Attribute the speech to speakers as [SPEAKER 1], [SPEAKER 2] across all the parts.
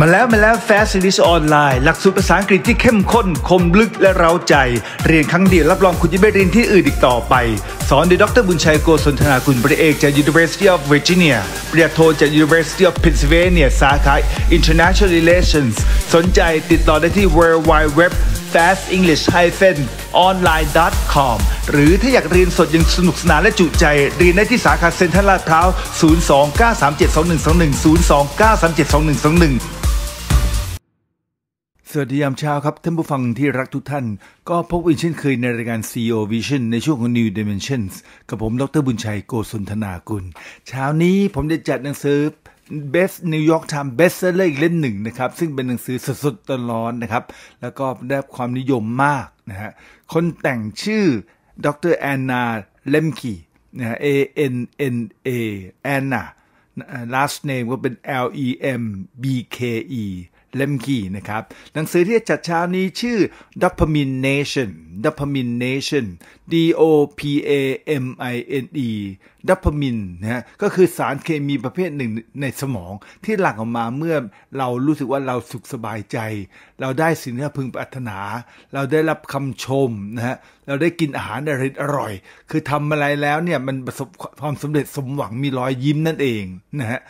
[SPEAKER 1] มาแล้วมาแล้ว Fast n g l i s ออนไลน์หลักสูตรภาษาอังกฤษที่เข้มข้นคมลึกและเร้าใจ เรียนครั้งเดียวรับรองคุณจะไม่เรียนที่อื่นอีกต่อไปสอนโดยดรบุญชัยโกศลธนาคุณปริเอกจาก University of Virginia ปริญญาโทจาก University of Pennsylvania สาขา International Relations สนใจติดต่อได้ที่ www fastenglish-online.com หรือถ้าอยากเรียนสดยังสนุกสนานและจุใจเรียนได้ที่สาขาเซ็นทรัลลาดพร้าว 029372121 029372121สวัสดียามเช้าครับ ท่านผู้ฟังที่รักทุกท่าน ก็พบกันเช่นเคยในรายการ CEO Vision ในช่วงของ New Dimensions กับผมดรบุญชัยโกศลธนากุลเช้านี้ผมจะจัดหนังสือ Best New York Times Bestseller อีกเล่มหนึ่งนะครับ ซึ่งเป็นหนังสือสดๆตลอนนะครับ แล้วก็ได้ความนิยมมากนะฮะคนแต่งชื่อดรแอนนาเลมคีนะ A N N A แอนนา last name ก็เป็น L E M B K E เลมกีนะครับหนังสือที่จะจัดเช้านี้ชื่อ Dopamine Nation Dopamine Nation D O P A M I N E ดัปมินนะฮะก็คือสารเคมีประเภทหนึ่งในสมองที่หลั่งออกมาเมื่อเรารู้สึกว่าเราสุขสบายใจ เราได้สิ่งที่พึงปรารถนา เราได้รับคำชมนะฮะเราได้กินอาหารอร่อยอร่อย คือทำอะไรแล้วเนี่ยมันประสบความสำเร็จสมหวังมีรอยยิ้มนั่นเองนะฮะ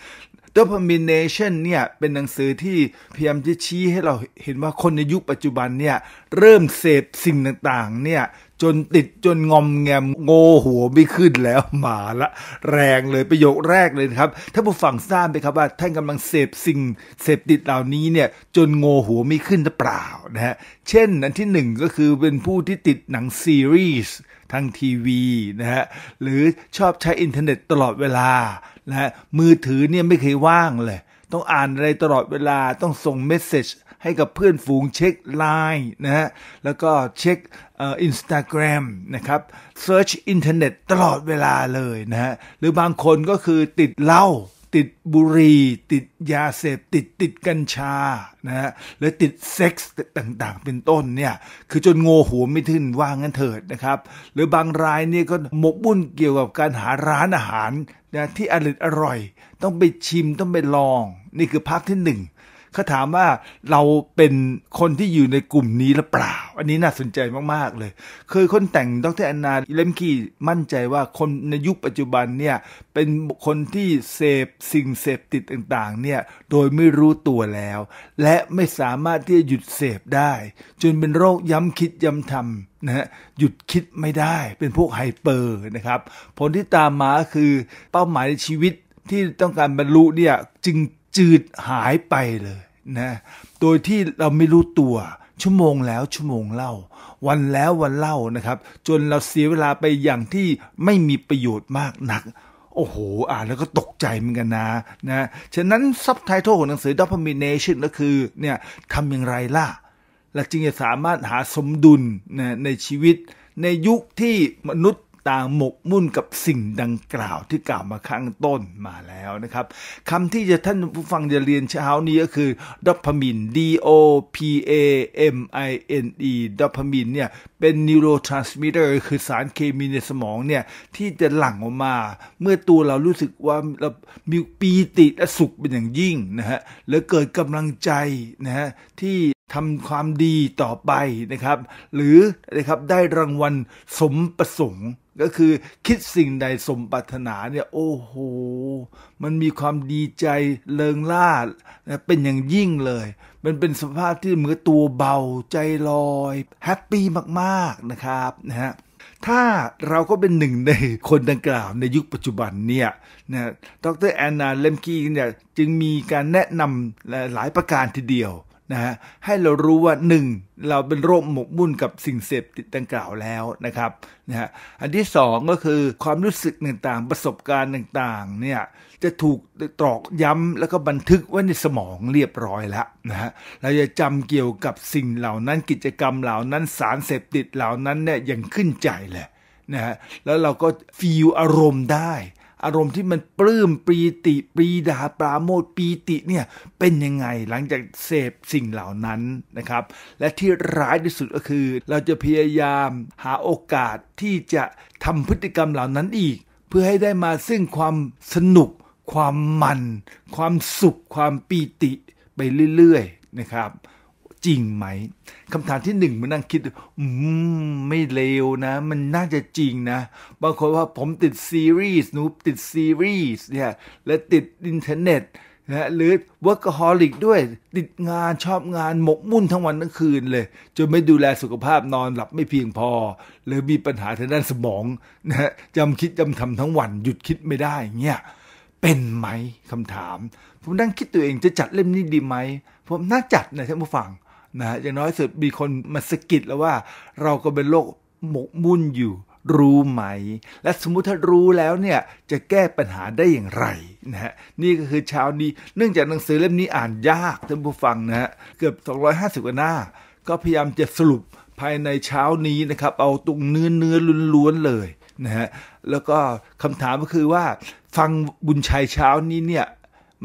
[SPEAKER 1] ดพาม i เนชั่นเนี่ยเป็นหนังสือที่พยายามจะชี้ให้เราเห็นว่าคนในยุคปัจจุบันเนี่ยเริ่มเสพสิ่งต่างๆเนี่ยจนติดจนงอมแงมโง่หัวไม่ขึ้นแล้ว หมาละ แรงเลยประโยคแรกเลยครับ ถ้าผู้ฟังทราบไปครับว่า ท่านกำลังเสพสิ่ง เสพติดเหล่านี้เนี่ยจนโง่หัวไม่ขึ้นหรือเปล่านะฮะเช่นอันที่หนึ่งก็คือเป็นผู้ที่ติดหนังซีรีส์ทางทีวีนะฮะหรือชอบใช้อินเทอร์เน็ตตลอดเวลานะฮะมือถือเนี่ยไม่เคยว่างเลย ต้องอ่านอะไรตลอดเวลาต้องส่งเมสเซจให้กับเพื่อนฝูงเช็คไลน์นะฮะแล้วก็เช็คอินสตาแกรมนะครับเซิร์ชอินเทอร์เน็ตตลอดเวลาเลยนะฮะหรือบางคนก็คือติดเหล้าติดบุหรี่ติดยาเสพติดติดกัญชา นะฮะ และติดเซ็กส์ต่างๆ เป็นต้นเนี่ย คือจนโง่หัวไม่ทึนว่างั้นเถิดนะครับ หรือบางรายเนี่ยก็หมกบุ่นเกี่ยวกับการหาร้านอาหารนะที่อร่อย ต้องไปชิมต้องไปลองนี่คือภาคที่หนึ่งเขาถามว่าเราเป็นคนที่อยู่ในกลุ่มนี้หรือเปล่า อันนี้น่าสนใจมากๆ เลย เคยคนแต่งดรแอนนา เลมคีมั่นใจว่าคนในยุคปัจจุบันเนี่ย เป็นคนที่เสพสิ่งเสพติดต่างๆ เนี่ย โดยไม่รู้ตัวแล้ว และไม่สามารถที่จะหยุดเสพได้ จนเป็นโรคย้ำคิดย้ำทำนะฮะ หยุดคิดไม่ได้ เป็นพวกไฮเปอร์นะครับ ผลที่ตามมาคือเป้าหมายในชีวิตที่ต้องการบรรลุเนี่ยจึงจืดหายไปเลยนะ โดยที่เราไม่รู้ตัวชั่วโมงแล้วชั่วโมงเล่า วันแล้ววันเล่านะครับ จนเราเสียเวลาไปอย่างที่ไม่มีประโยชน์มากนัก โอ้โห อ่านแล้วก็ตกใจเหมือนกันนะนะ ฉะนั้นซับไตเติลของหนังสือ Dopamination ก็คือเนี่ยทำอย่างไรล่ะ และจึงจะสามารถหาสมดุลนะในชีวิตในยุคที่มนุษยตาหมกมุ่นกับสิ่งดังกล่าวที่กล่าวมาข้างต้นมาแล้วนะครับคำที่จะท่านผู้ฟังจะเรียนเช้านี้ก็คือดอพามิน D O P A M I N E ดอพามินเนี่ยเป็นนิโรทรานสมิเตอร์คือสารเคมีในสมองเนี่ยที่จะหลั่งออกมา เมื่อตัวเรารู้สึกว่าเรา มีปีติและสุขเป็นอย่างยิ่งนะฮะแล้วเกิดกำลังใจนะฮะที่ทำความดีต่อไปนะครับหรือนะครับได้รางวัลสมประสงค์ก็คือคิดสิ่งใดสมปรารถนาเนี่ยโอ้โหมันมีความดีใจเลิงล่าเป็นอย่างยิ่งเลย มันเป็นสภาพที่มือตัวเบา ใจลอย แฮปปี้มากๆนะครับนะฮะถ้าเราก็เป็นหนึ่งในคนดังกล่าวในยุคปัจจุบันเนี่ยนะดรแอนนาเลมกี้เนี่ยจึงมีการแนะนำหลายประการทีเดียวนะฮะให้เรารู้ว่าหนึ่งเราเป็นโรคหมกมุ่นกับสิ่งเสพติดดังกล่าวแล้วนะครับนะฮะอันที่สองก็คือความรู้สึกต่างๆประสบการณ์ต่างๆเนี่ยจะถูกตรอกย้ำแล้วก็บันทึกไว้ในสมองเรียบร้อยแล้วนะฮะเราจะจำเกี่ยวกับสิ่งเหล่านั้นกิจกรรมเหล่านั้นสารเสพติดเหล่านั้นเนี่ยอย่างขึ้นใจแหละนะฮะแล้วเราก็ฟีลอารมณ์ได้อารมณ์ที่มันปลื้มปรีติ ปรีดาปราโมทปีติเนี่ยเป็นยังไงหลังจากเสพสิ่งเหล่านั้นนะครับ และที่ร้ายที่สุดก็คือ เราจะพยายามหาโอกาสที่จะทำพฤติกรรมเหล่านั้นอีก เพื่อให้ได้มาซึ่งความสนุก ความมัน ความสุขความปีติไปเรื่อย ๆ นะครับจริงไหมคำถามที่หนึ่งมันนั่งคิดอืมไม่เลวนะ มันน่าจะจริงนะบางคนว่าผมติดซีรีส์นูติดซีรีส์เนี่ยและติดอินเทอร์เน็ตนะหรือ workaholic ด้วยติดงานชอบงาน หมกมุ่นทั้งวันทั้งคืนเลย จนไม่ดูแลสุขภาพนอนหลับไม่เพียงพอ หรือมีปัญหาทางด้านสมองนะจำคิดจำทำทั้งวัน หยุดคิดไม่ได้เงี้ยเป็นไหมคำถาม ผมนั่งคิดตัวเองจะจัดเล่มนี้ดีไหมผมน่าจัดนะท่านผู้ฟังนะอย่างน้อยสุดมีคนมาสกิดแล้วว่าเราก็เป็นโรคหมกมุ่นอยู่รู้ไหม และสมมุติถ้ารู้แล้วเนี่ยจะแก้ปัญหาได้อย่างไรนะฮะนี่ก็คือเช้านี้เนื่องจากหนังสือเล่มนี้อ่านยากท่านผู้ฟังนะฮะเกือบ 250กว่าหน้า ก็พยายามจะสรุปภายในเช้านี้นะครับ เอาตรงเนื้อเนื้อล้วนๆเลยนะฮะแล้วก็คำถามก็คือว่าฟังบุญชัยเช้านี้เนี่ย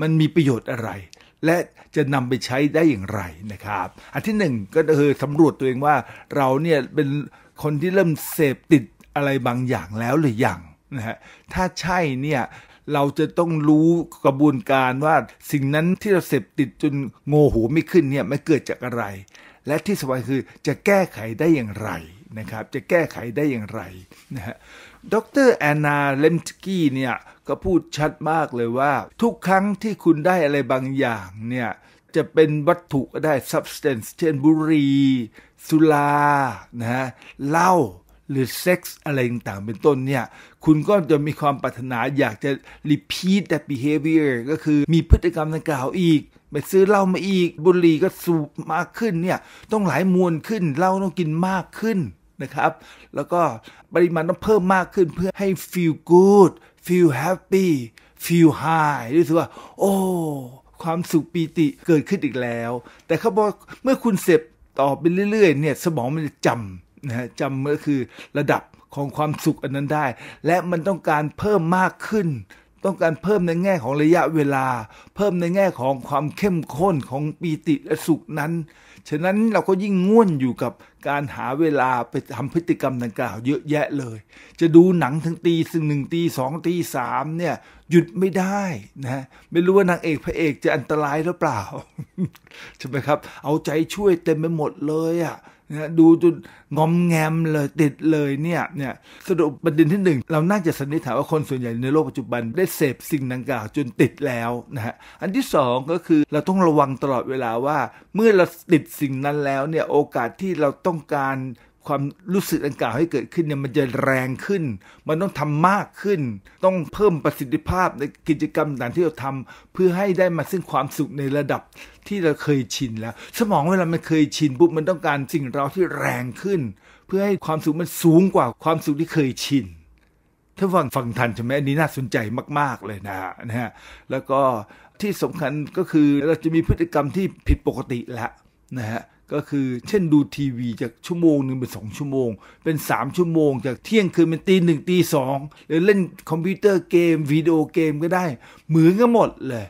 [SPEAKER 1] มันมีประโยชน์อะไรและจะนำไปใช้ได้อย่างไรนะครับ อันที่หนึ่งก็คือสำรวจตัวเองว่า เราเนี่ยเป็นคนที่เริ่มเสพติดอะไรบางอย่างแล้วหรือยังนะฮะ ถ้าใช่เนี่ยเราจะต้องรู้กระบวนการว่าสิ่งนั้นที่เราเสพติดจนโง่หูไม่ขึ้นเนี่ยมันเกิดจากอะไร และที่สำคัญคือจะแก้ไขได้อย่างไรนะครับ จะแก้ไขได้อย่างไรนะฮะดรแอนนาเลมสกี้เนี่ยก็พูดชัดมากเลยว่า ทุกครั้งที่คุณได้อะไรบางอย่างเนี่ยจะเป็นวัตถุก็ได้ substance เช่นบุหรี่สุรานะฮะเหล้าหรือเซ็กส์อะไรต่างๆเป็นต้นเนี่ยคุณก็จะมีความปรารถนาอยากจะ repeat that behavior ก็คือมีพฤติกรรมดังกล่าวอีก ไปซื้อเหล้ามาอีก บุหรี่ก็สูบมากขึ้นเนี่ยต้องหลายมวนขึ้นเหล้าต้องกินมากขึ้นนะครับ แล้วก็ปริมาณต้องเพิ่มมากขึ้นเพื่อให้ feel good feel happy feel high รู้สึกว่าโอ้ความสุขปีติเกิดขึ้นอีกแล้ว แต่เขาบอกเมื่อคุณเสพต่อไปเรื่อยๆเนี่ยสมองมันจะจำนะำเจำก็คือระดับของความสุขอันนั้นได้ และมันต้องการเพิ่มมากขึ้น ต้องการเพิ่มในแง่ของระยะเวลา เพิ่มในแง่ของความเข้มข้นของปีติและสุขนั้น ฉะนั้นเราก็ยิ่งง่วนอยู่กับการหาเวลาไปทำพฤติกรรมดังกล่าวเยอะแยะเลย จะดูหนังถึงตีซึ่งหนึ่งตีสองตีสามเนี่ย หยุดไม่ได้นะไม่รู้ว่านางเอกพระเอกจะอันตรายหรือเปล่า ใช่ไหมครับ เอาใจช่วยเต็มไปหมดเลยอะ่ะนะดูจนงอมแงมเลยติดเลยเนี่ยเนี่ยสรุปประเด็นที่หนึ่ง เราน่าจะสันนิษฐานว่าคนส่วนใหญ่ในโลกปัจจุบัน ได้เสพสิ่งดังกล่าวจนติดแล้วนะฮะอันที่สองก็คือเราต้องระวังตลอดเวลาว่าเมื่อเราติดสิ่งนั้นแล้ว เนี่ย โอกาสที่เราต้องการความรู้สึกอังกล่าวให้เกิดขึ้นเนี่ยมันจะแรงขึ้น มันต้องทำมากขึ้น ต้องเพิ่มประสิทธิภาพในกิจกรรมต่างที่เราทำเพื่อให้ได้มาซึ่งความสุขในระดับที่เราเคยชินแล้ว สมองเวลามันเคยชินปุ๊บมันต้องการสิ่งเราที่แรงขึ้น เพื่อให้ความสุขมันสูงกว่าความสุขที่เคยชิน ถ้าฟังฟังทันใช่ไหมอันนี้น่าสนใจมากๆเลยนะนะฮะแล้วก็ที่สำคัญก็คือเราจะมีพฤติกรรมที่ผิดปกติแล้วนะฮะก็คือเช่นดูทีวี จากชั่วโมงหนึ่งเป็นสองชั่วโมง เป็นสามชั่วโมง จากเที่ยงคืน เป็นตีหนึ่งตีสองหรือเล่นคอมพิวเตอร์เกมวิดีโอเกมก็ได้ เหมือนกันหมดเลย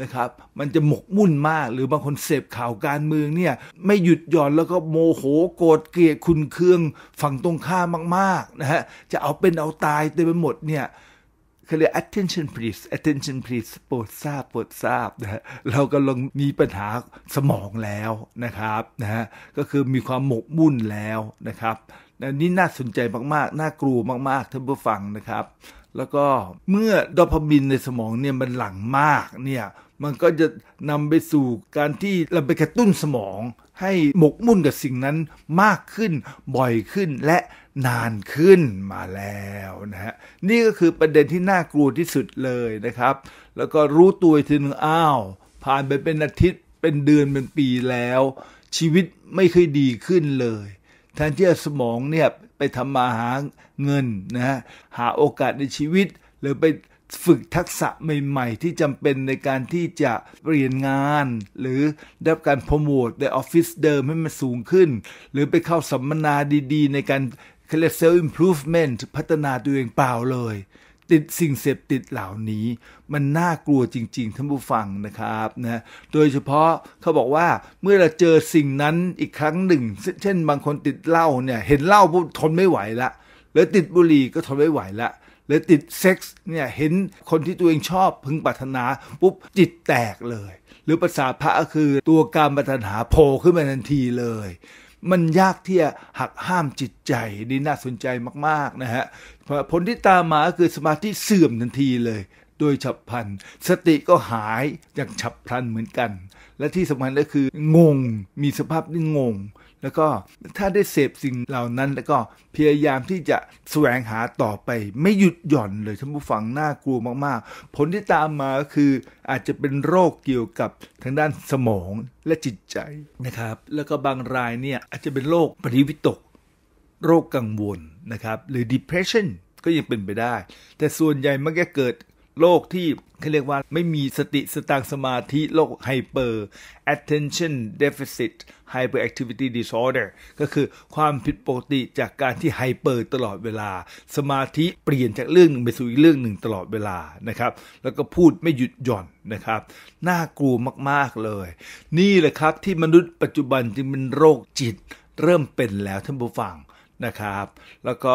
[SPEAKER 1] นะครับ มันจะหมกมุ่นมาก หรือบางคนเสพข่าวการเมืองเนี่ยไม่หยุดหย่อนแล้วก็โมโหโกรธเกลียดคุณเคืองฝั่งตรงข้ามมากๆนะฮะจะเอาเป็นเอาตายเต็มไปหมดเนี่ยเขาเรียก attention please attention please โปรดทราบโปรดทราบนะเรากำลังมีปัญหาสมองแล้วนะครับนะฮะก็คือมีความหมกมุ่นแล้วนะครับนี่น่าสนใจมากๆ น่ากลัวมากๆ ท่านผู้ฟังนะครับ แล้วก็เมื่อดอพามินในสมองเนี่ยมันหลั่งมากเนี่ย มันก็จะนำไปสู่การที่เราไปกระตุ้นสมอง ให้หมกมุ่นกับสิ่งนั้นมากขึ้นบ่อยขึ้นและนานขึ้นมาแล้วนะฮะนี่ก็คือประเด็นที่น่ากลัวที่สุดเลยนะครับ แล้วก็รู้ตัวทีนึงอ้าว ผ่านไปเป็นอาทิตย์เป็นเดือนเป็นปีแล้ว ชีวิตไม่เคยดีขึ้นเลยแทนที่สมองเนี่ยไปทำมาหาเงินนะฮะหาโอกาสในชีวิต หรือไปฝึกทักษะใหม่ ๆ ที่จำเป็นในการที่จะเปลี่ยนงาน หรือได้การโปรโมทในออฟฟิศเดิมให้มันสูงขึ้น หรือไปเข้าสัมมนาดี ๆ ในการขาเรียก self improvement พัฒนาตัวเองเปล่าเลย ติดสิ่งเสพติดเหล่านี้ มันน่ากลัวจริงๆ ท่านผู้ฟังนะครับนะโดยเฉพาะเขาบอกว่าเมื่อเราเจอสิ่งนั้นอีกครั้งหนึ่ง เช่นบางคนติดเหล้าเนี่ยเห็นเหล้าปุ๊บทนไม่ไหวละแล้ว ติดบุหรี่ก็ทนไม่ไหวละหรือติดเซ็กส์เนี่ยเห็นคนที่ตัวเองชอบพึงปรารถนาปุ๊บจิตแตกเลย หรือภาษาพระคือตัวการปรารถนาโผล่ขึ้นมาทันทีเลยมันยากที่จะหักห้ามจิตใจนี่น่าสนใจมากๆนะฮะผลที่ตามมาคือสมาธิเสื่อมทันทีเลย โดยฉับพลันสติก็หาย อย่างฉับพลันเหมือนกัน และที่สำคัญก็คืองงมีสภาพที่งงแล้วก็ถ้าได้เสพสิ่งเหล่านั้นแล้วก็พยายามที่จะแสวงหาต่อไป ไม่หยุดหย่อนเลยท่านผู้ฟังน่ากลัวมากๆ ผลที่ตามมาก็คืออาจจะเป็นโรคเกี่ยวกับทางด้านสมองและจิตใจนะครับแล้วก็บางรายเนี่ยอาจจะเป็นโรคปริวิตก โรคกังวลนะครับหรือ depression ก็ยังเป็นไปได้ แต่ส่วนใหญ่มักจะเกิดโรคที่เขาเรียกว่าไม่มีสติสตางสมาธิโรคไฮเปอร์ attention deficit hyperactivity disorder ก็คือความผิดปกติจากการที่ไฮเปอร์ตลอดเวลา สมาธิเปลี่ยนจากเรื่องหนึ่งไปสู่อีกเรื่องหนึ่งตลอดเวลานะครับแล้วก็พูดไม่หยุดหย่อนนะครับน่ากลัวมากๆเลย นี่แหละครับที่มนุษย์ปัจจุบันจึงเป็นโรคจิตเริ่มเป็นแล้วท่านผู้ฟังนะครับ แล้วก็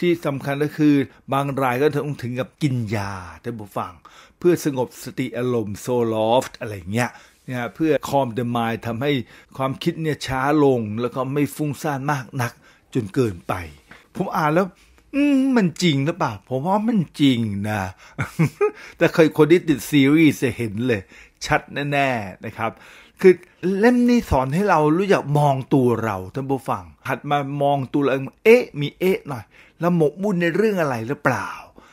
[SPEAKER 1] ที่สำคัญก็คือบางรายก็ถึงถึงกับกินยาท่านผู้ฟัง เพื่อสงบสติอารมณ์โซลอฟอะไรเงี้ยนะเพื่อคอมเดมายทำให้ความคิดเนี่ยช้าลงแล้วก็ไม่ฟุ้งซ่านมากนักจนเกินไป ผมอ่านแล้วมันจริงหรือเปล่าผมว่ามันจริงนะ แต่เคยคนที่ติดซีรีส์จะเห็นเลย ชัดแน่ๆนะครับคือเล่มนี้สอนให้เรารู้จักมองตัวเราท่านผู้ฟังหัดมามองตัวเองเอ๊ะมีเอ๊ะหน่อยแล้วหมกมุ่นในเรื่องอะไรหรือเปล่า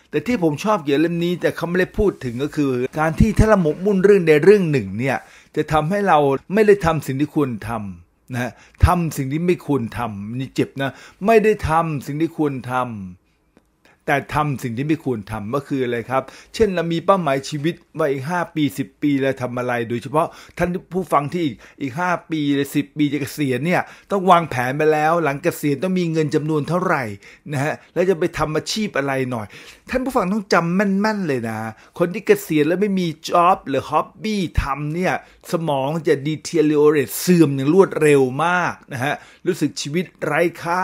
[SPEAKER 1] แต่ที่ผมชอบเกี่ยวกับเล่มนี้แต่เขาไม่ได้พูดถึงก็คือ การที่ถ้าเราหมกมุ่นเรื่องใดเรื่องหนึ่งเนี่ยจะทำให้เราไม่ได้ทำสิ่งที่ควรทำนะทำสิ่งที่ไม่ควรทำนี่เจ็บนะไม่ได้ทำสิ่งที่ควรทำแต่ทำสิ่งที่ไม่ควรทำก็คืออะไรครับ เช่นเรามีเป้าหมายชีวิตว่าอีก 5 ปี 10 ปีเราทำอะไรโดยเฉพาะท่านผู้ฟังที่อีกอีก5ปีหรือ10ปีจะเกษียณเนี่ยต้องวางแผนไปแล้ว หลังเกษียณต้องมีเงินจำนวนเท่าไหร่นะฮะแล้วจะไปทำอาชีพอะไรหน่อย ท่านผู้ฟังต้องจำแม่น ๆ เลยนะ คนที่เกษียณแล้วไม่มีจ็อบหรือฮ็อบบี้ทำเนี่ยสมองจะดีเทลลอเรตเสื่อมอย่างรวดเร็วมากนะฮะรู้สึกชีวิตไร้ค่า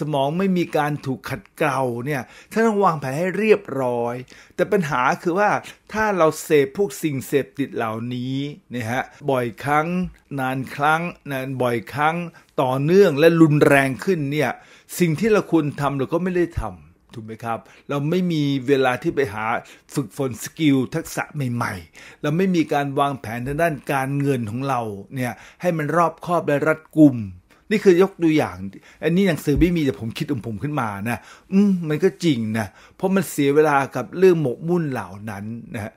[SPEAKER 1] สมองไม่มีการถูกขัดเกลาเนี่ยท่านต้องวางแผนให้เรียบร้อย แต่ปัญหาคือว่าถ้าเราเสพพวกสิ่งเสพติดเหล่านี้นะฮะบ่อยครั้งนานครั้งนานบ่อยครั้งต่อเนื่องและรุนแรงขึ้นเนี่ยสิ่งที่เราควรทำเราก็ไม่ได้ทำถูกไหมครับ เราไม่มีเวลาที่ไปหาฝึกฝนสกิลทักษะใหม่ๆ เราไม่มีการวางแผนทางด้านการเงินของเราเนี่ยให้มันรอบคอบและรัดกุมนี่คือยกตัวอย่าง อันนี้หนังสือไม่มีแต่ผมคิดอมผมขึ้นมานะอืมมันก็จริงนะเพราะมันเสียเวลากับเรื่องหมกมุ่นเหล่านั้นนะ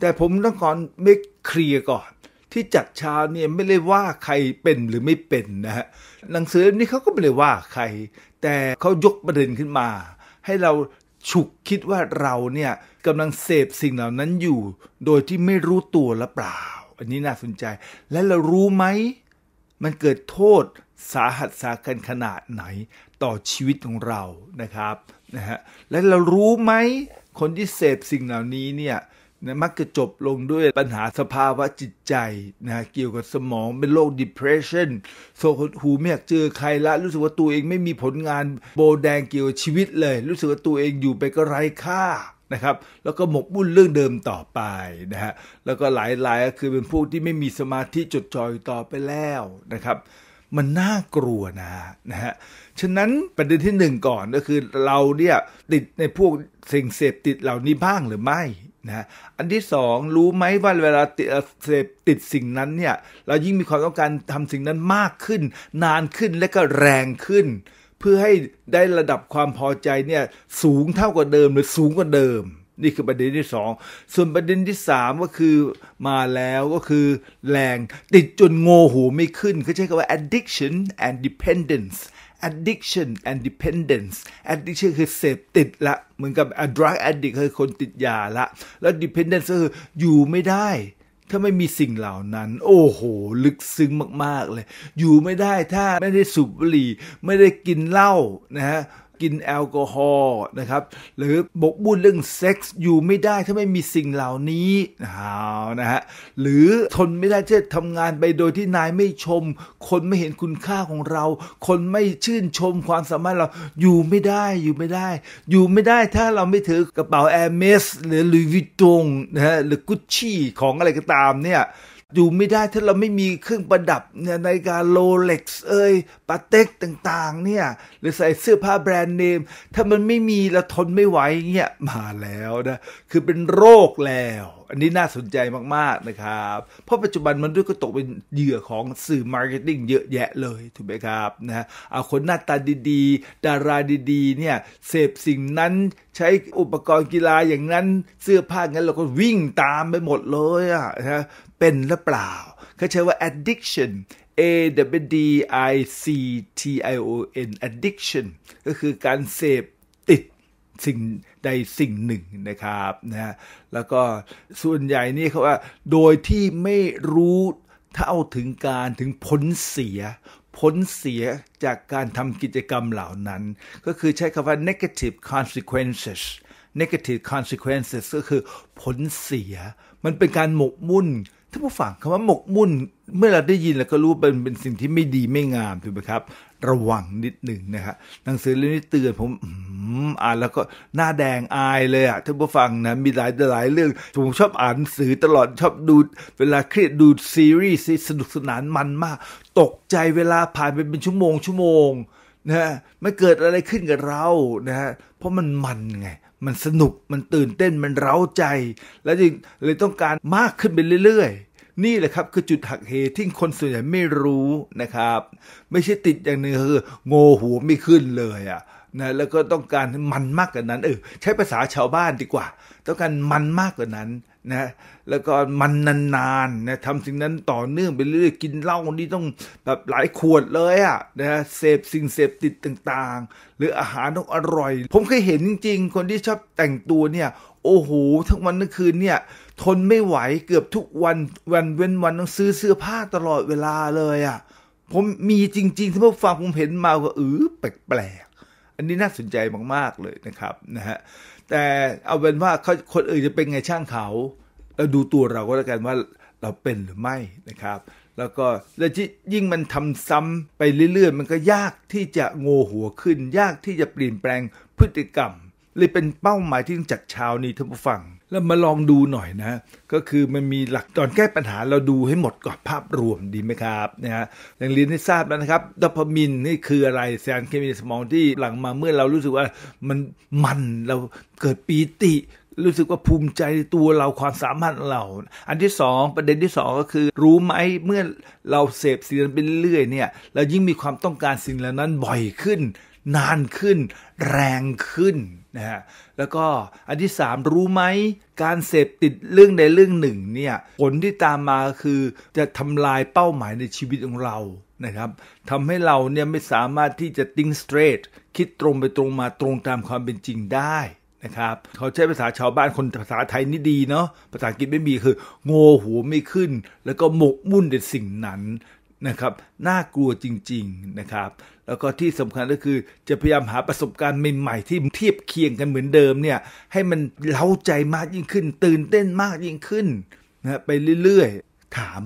[SPEAKER 1] แต่ผมต้องก่อนไม่เคลียร์ก่อน ที่จัดชาาเนี่ยไม่ได้ว่าใครเป็นหรือไม่เป็นนะฮะหนังสือนี้เขาก็ไม่ได้ว่าใคร แต่เขายกประเด็นขึ้นมา ให้เราฉุกคิดว่าเราเนี่ยกำลังเสพสิ่งเหล่านั้นอยู่ โดยที่ไม่รู้ตัวหรือเปล่า อันนี้น่าสนใจ และเรารู้ไหมมันเกิดโทษสาหัสสากันขนาดไหนต่อชีวิตของเรานะครับนะฮะและเรารู้ไหม คนที่เสพสิ่งเหล่านี้เนี่ยนะมักจะจบลงด้วยปัญหาสภาวะจิตใจนะเกี่ยวกับสมอง เป็นโรค depression โซคนหูไม่อยากเจอใครละ รู้สึกว่าตัวเองไม่มีผลงานโบแดงเกี่ยวกับชีวิตเลย รู้สึกว่าตัวเองอยู่ไปก็ไร้ค่านะครับ แล้วก็หมกมุ่นเรื่องเดิมต่อไปนะฮะแล้วก็หลายๆก็คือเป็นพวกที่ไม่มีสมาธิจดจ่อยต่อไปแล้วนะครับมันน่ากลัวนะนะฮะฉะนั้นประเด็นที่หนึ่งก่อนก็คือเราเนี่ยติดในพวกสิ่งเสพติดเหล่านี้บ้างหรือไม่นะอันที่สองรู้ไหมว่าเวลาเสพติดสิ่งนั้นเนี่ยเรายิ่งมีความต้องการทำสิ่งนั้นมากขึ้น นานขึ้นและก็แรงขึ้น เพื่อให้ได้ระดับความพอใจเนี่ยสูงเท่ากับเดิมหรือสูงกว่าเดิมนี่คือประเด็นที่สอง ส่วนประเด็นที่สามก็คือมาแล้วก็คือแรงติดจนโง่หูไม่ขึ้นเขาใช้คำว่า addiction and dependence addiction and dependence addiction คือเสพติดละเหมือนกับ a drug addict คือคนติดยาละแล้ว dependence ก็คือ อยู่ไม่ได้ ถ้าไม่มีสิ่งเหล่านั้น โอ้โห ลึกซึ้งมากๆเลย อยู่ไม่ได้ถ้าไม่ได้สูบบุหรี่ ไม่ได้กินเหล้านะฮะกินแอลกอฮอล์นะครับ หรือบกบุญเรื่องเซ็กส์อยู่ไม่ได้ถ้าไม่มีสิ่งเหล่านี้นะฮะหรือทนไม่ได้ที่ทำงานไปโดยที่นายไม่ชม คนไม่เห็นคุณค่าของเรา คนไม่ชื่นชมความสามารถเราอยู่ไม่ได้อยู่ไม่ได้ อยู่ไม่ได้ถ้าเราไม่ถือกระเป๋าแอร์เมสหรือลุยวิตงนะฮะหรือกุชชี่ของอะไรก็ตามเนี่ยอยู่ไม่ได้ถ้าเราไม่มีเครื่องประดับเนี่ยในการโรเล็กซ์เอ้ยปาเต็กต่างๆ เนี่ยรือใส่เสื้อผ้าแบรนด์เนม ถ้ามันไม่มีละทนไม่ไหวเงี้ยมาแล้วนะ คือเป็นโรคแล้ว อันนี้น่าสนใจมากๆนะครับ เพราะปัจจุบันมันด้วยก็ตกเป็นเหยื่อของสื่อมาร์เก็ตติ้งเยอะแยะเลย ถูกไหมครับ นะเอาคนหน้าตาดีๆ ดาราดีๆเนี่ยเสพสิ่งนั้นใช้อุปกรณ์กีฬาอย่างนั้นเสื้อผ้างั้นเราก็วิ่งตามไปหมดเลยอะนะเป็นหรือเปล่าเขาใช้ว่า addiction A W D I C T I O N addiction ก็คือการเสพติดสิ่งใดสิ่งหนึ่งนะครับนะแล้วก็ส่วนใหญ่นี่เขาว่าโดยที่ไม่รู้เท่าถึงการถึงผลเสียผลเสียจากการทำกิจกรรมเหล่านั้น ก็คือใช้คำว่า negative consequences negative consequences ก็คือผลเสียมันเป็นการหมกมุ่นานผู้ฟังคำว่าหมกมุ่นเมื่อเราได้ยินเราก็รู้เป็นเป็นสิ่งที่ไม่ดีไม่งามถูกไหมครับ ระวังนิดหนึ่งนะครับหนังสือเล่มนี้เตือนผมอ่านแล้วก็หน้าแดงอายเลยอะท่านผู้ฟังนะมีหลายหลายเรื่องผมชอบอ่านหนังสือตลอดชอบดู เวลาเครียดดูซีรีส์สนุกสนานมันมาก ตกใจเวลาผ่านไปเป็นชั่วโมงชั่วโมงนะฮะม่เกิดอะไรขึ้นกับเรานะฮะเพราะมันมันไงมันสนุกมันตื่นเต้นมันเร้าใจ แล้วจึงเลยต้องการมากขึ้นไปเรื่อย ๆนี่แหละครับ คือจุดหักเหที่คนส่วนใหญ่ไม่รู้นะครับ ไม่ใช่ติดอย่างนึงคือโง่หัวไม่ขึ้นเลยอะ่ะนะแล้วก็ต้องการมันมากกว่านั้นเออใช้ภาษาชาวบ้านดีกว่า ต้องการมันมากกว่านั้นนะแล้วก็มันนานๆนะทำสิ่งนั้นต่อเนื่องไปเรื่อยกินเหล้านี่ต้องแบบหลายขวดเลยอะ่ะนะเสพสิ่งเสพติดต่างๆ หรืออาหารต้องอร่อย ผมเคยเห็นจริงๆ คนที่ชอบแต่งตัวเนี่ย โอ้โหทั้งวันทั้งคืนเนี่ยทนไม่ไหวเกือบทุกวันวันเว้นวันต้องซื้อเสื้อผ้าตลอดเวลาเลยอะ่ะผมมีจริง ๆที่ผมฟังผมเห็นมาก็เออแปลกๆ อันนี้น่าสนใจมากๆเลยนะครับนะฮะแต่เอาเป็นว่าเขาคนอื่นจะเป็นไงช่างเขาเราดูตัวเราก็แล้วกันว่าเราเป็นหรือไม่นะครับ แล้วก็แล้วยิ่งมันทำซ้ำไปเรื่อย ๆ มันก็ยากที่จะโงหัวขึ้น ยากที่จะเปลี่ยนแปลงพฤติกรรมเลยเป็นเป้าหมายที่ต้องจัดชาวนี้ท่านผู้ฟัง แล้วมาลองดูหน่อยนะ ก็คือมันมีหลักตอนแก้ปัญหาเราดูให้หมดก่อนภาพรวมดีไหมครับนะฮะอย่างเรียนให้ทราบแล้วนะครับดอพามินนี่คืออะไรสารเคมีสมองที่หลังมาเมื่อเรารู้สึกว่ามันมันเราเกิดปีติ รู้สึกว่าภูมิใจตัวเราความสามารถเรา อันที่สอง ประเด็นที่สองก็คือ รู้ไหมเมื่อเราเสพสิ่งนั้นไปเรื่อยเนี่ยเรายิ่งมีความต้องการสิ่งเหล่านั้นบ่อยขึ้น นานขึ้น แรงขึ้นนะฮะแล้วก็อันที่ 3 รู้ไหมการเสพติดเรื่องใดเรื่องหนึ่งเนี่ยผลที่ตามมาคือจะทำลายเป้าหมายในชีวิตของเรานะครับทำให้เราเนี่ยไม่สามารถที่จะติ้งสเตรทคิดตรงไปตรงมาตรงตามความเป็นจริงได้นะครับเขาใช้ภาษาชาวบ้านคนภาษาไทยนี่ดีเนาะภาษาอังกฤษไม่มีคือ โง่หัวไม่ขึ้น แล้วก็หมกมุ่นในสิ่งนั้นนะครับน่ากลัวจริงๆนะครับ แล้วก็ที่สำคัญก็คือจะพยายามหาประสบการณ์ใหม่ๆที่เทียบเคียงกันเหมือนเดิมเนี่ยให้มันเล้าใจมากยิ่งขึ้น ตื่นเต้นมากยิ่งขึ้นนะไปเรื่อยๆถาม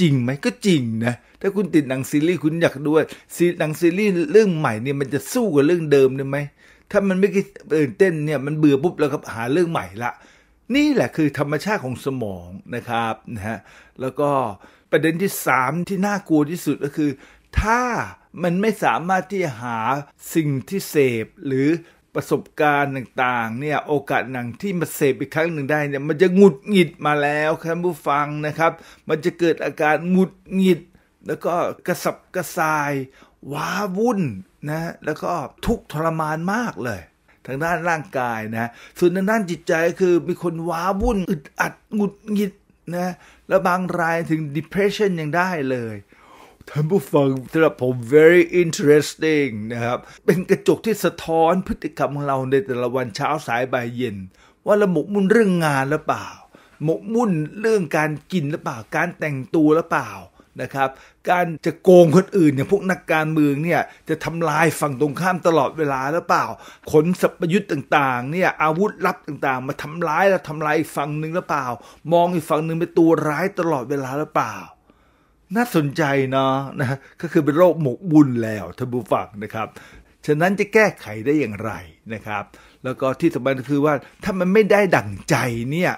[SPEAKER 1] จริงไหมก็จริงนะถ้าคุณติดหนังซีรีส์คุณอยากดูซีหนังซีรีส์เรื่องใหม่เนี่ยมันจะสู้กับเรื่องเดิมได้ไหมถ้ามันไม่คิดตื่นเต้นเนี่ยมันเบื่อปุ๊บแล้วก็หาเรื่องใหม่ละ นี่แหละคือธรรมชาติของสมองนะครับนะฮะแล้วก็ประเด็นที่สามที่น่ากลัวที่สุดก็คือ ถ้ามันไม่สามารถที่จะหาสิ่งที่เสพหรือประสบการณ์ต่างๆเนี่ยโอกาสหนังที่มาเสพอีกครั้งหนึ่งได้เนี่ยมันจะหงุดหงิดมาแล้วครับผู้ฟังนะครับ มันจะเกิดอาการหงุดหงิด แล้วก็กระสับกระส่ายว้าวุ่นนะแล้วก็ทุกทรมานมากเลยทางด้านร่างกายนะส่วนทางด้านจิตใจคือ มีคนว้าวุ่นอึดอัดหงุดหงิดนะแล้วบางรายถึง depression ยังได้เลย ท่านผู้ฟังสำหรับผม very interesting นะครับ เป็นกระจกที่สะท้อนพฤติกรรมของเราในแต่ละวันเช้าสายบ่ายเย็น ว่าเราหมกมุ่นเรื่องงานหรือเปล่า หมกมุ่นเรื่องการกินหรือเปล่า การแต่งตัวหรือเปล่านะครับการจะโกงคนอื่น อย่างพวกนักการเมืองเนี่ยจะทำลายฝั่งตรงข้ามตลอดเวลาหรือเปล่าขนสัพยุทธ์ต่างๆเนี่ยอาวุธลับต่างๆ มาทำร้ายแล้วทำลายฝั่งหนึ่งหรือเปล่า มองอีกฝั่งหนึ่งเป็นตัวร้ายตลอดเวลาหรือเปล่า น่าสนใจเนาะนะก็คือเป็นโรคหมกบุญแล้วท่านผู้ฟังนะครับฉะนั้นจะแก้ไขได้อย่างไรนะครับ แล้วก็ที่สำคัญคือว่าถ้ามันไม่ได้ดั่งใจเนี่ย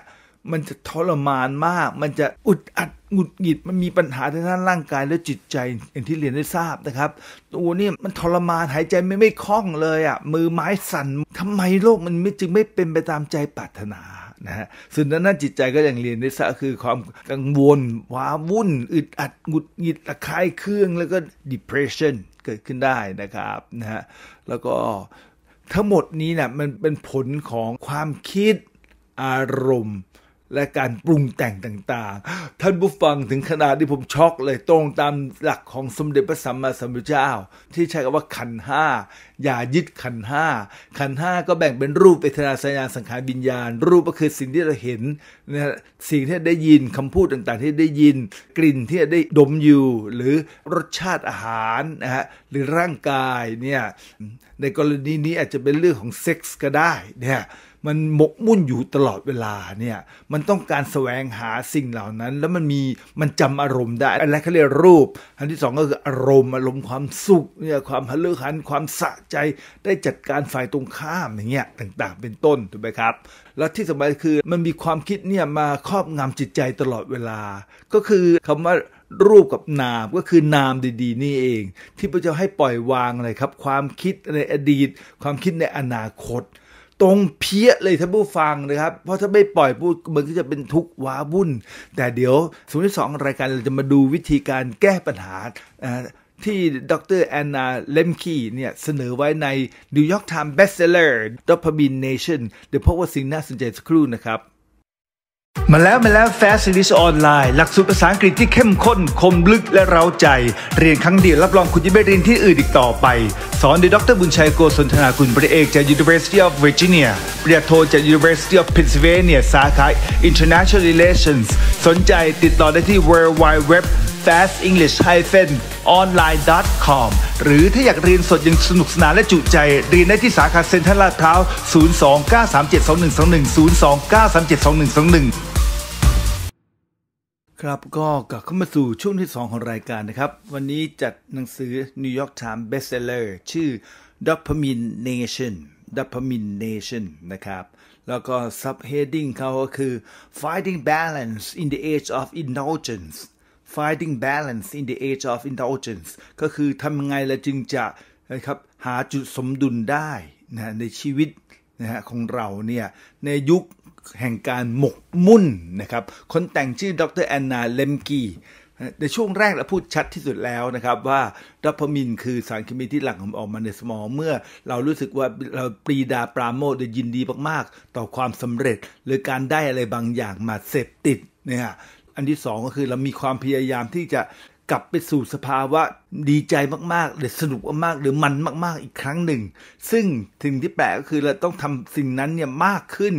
[SPEAKER 1] มันจะทรมานมากมันจะอุดอัดหงุดหงิดมันมีปัญหาทนด้านร่างกายและจิตใจอย่างที่เรียนได้ทราบนะครับ ตัวนี่มันทรมานหายใจไม่ไม่คล่องเลยอะ่ะมือไม้สั่นทำไมโลกมันไม่จึงไม่เป็นไปตามใจปรารถนานะฮะส่วนนั้นจิตใจก็อย่างเรียนได้ทราบคือความกังวลว้าวุ่นอึดอัดหงุดหงิดระคายเครื่องแล้วก็ depression เกิดขึ้นได้นะครับนะฮะแล้วก็ทั้งหมดนี้นะ่ะมันเป็นผลของความคิดอารมณ์และการปรุงแต่งต่างๆ ท่านผู้ฟังถึงขนาดที่ผมช็อกเลยตรงตามหลักของสมเด็จพระสัมมาสัมพุทธเจ้า ที่ใช้คำว่าขันห้าอย่ายึดขันห้าขันห้าก็แบ่งเป็นรูปเวทนาสัญญาสังขารวิญญาณ รูปก็คือสิ่งที่เราเห็นนะสิ่งที่ได้ยินคำพูดต่าง ๆ ที่ได้ยินกลิ่นที่ได้ดมอยู่ หรือรสชาติอาหารนะฮะหรือร่างกายเนี่ยในกรณีนี้อาจจะเป็นเรื่องของเซ็กส์ก็ได้เนี่ยมันหมกมุ่นอยู่ตลอดเวลาเนี่ยมันต้องการแสวงหาสิ่งเหล่านั้น แล้วมันมีมันจำอารมณ์ได้อันแรกเขาเรียกรูป อันที่สองก็คืออารมณ์อารมณ์ความสุขเนี่ยความฮัลเลอัน ความสะใจ ได้จัดการฝ่ายตรงข้ามอย่างเงี้ยต่างๆ เป็นต้นถูกไหมครับ แล้วที่สำคัญคือมันมีความคิดเนี่ยมาครอบงำจิตใจตลอดเวลา ก็คือคำว่ารูปกับนามก็คือนามดีๆ นี่เอง ที่พระเจ้าให้ปล่อยวางเลยครับ ความคิดในอดีต ความคิดในอนาคตตรงเพี้ยเลยท่านผู้ฟังนะครับ เพราะถ้าไม่ปล่อยพูดมันก็จะเป็นทุกข์ว้าวุ่น แต่เดี๋ยวส่วนที่สองรายการเราจะมาดูวิธีการแก้ปัญหาที่ดรแอนนาเลมคีเนี่ย เสนอไว้ใน n e ยอร์กไทม์เบสเ t s e l l e r Dopamine น a t i o เดี๋ยวพบว่าสิ่งน่าสนใจสักครู่นะครับมาแล้วมาแล้ว Fast English ออนไลน์หลักสูตรภาษาอังกฤษที่เข้มข้น คมลึกและเร้าใจ เรียนครั้งเดียว รับรองคุณจะไม่เรียนที่อื่นอีกต่อไป สอนโดยดรบุญชัยโกศลธนาคุณปริเอก จาก University of Virginia ปริญญาโทจาก University of Pennsylvania สาขา International Relations สนใจติดต่อได้ที่ w w w fastenglish-online.com หรือถ้าอยากเรียนสดยังสนุกสนานและจุใจ เรียนได้ที่สาขาเซ็นทรัลลาดพร้าว029372121 029372121ครับก็กลับเข้ามาสู่ช่วงที่2ของรายการนะครับ วันนี้จัดหนังสือ New York Times Bestseller ชื่อ Dopamine Nation Dopamine Nation นะครับ แล้วก็ subheading เขาก็คือ Finding Balance in the Age of Indulgence finding balance in the age of indulgence ก็คือทำยังไงเราจึงจะนะครับหาจุดสมดุลได้นะในชีวิตนะฮะของเราเนี่ยในยุคแห่งการหมกมุ่นนะครับคนแต่งชื่อดรแอนนาเลมกีในช่วงแรกเราพูดชัดที่สุดแล้วนะครับ ว่าดอพามินคือสารเคมีที่หลั่งออกมาในสมอง เมื่อเรารู้สึกว่าเราปรีดาปราโมทยินดีมากๆ ต่อความสำเร็จหรือการได้อะไรบางอย่างมาเสพติดเนี่ยอันที่สองก็คือเรามีความพยายามที่จะกลับไปสู่สภาวะดีใจมากๆหรือสนุกมากๆ หรือมันมากๆ อีกครั้งหนึ่ง ซึ่งสิ่งที่แปลกก็คือ เราต้องทำสิ่งนั้นเนี่ยมากขึ้น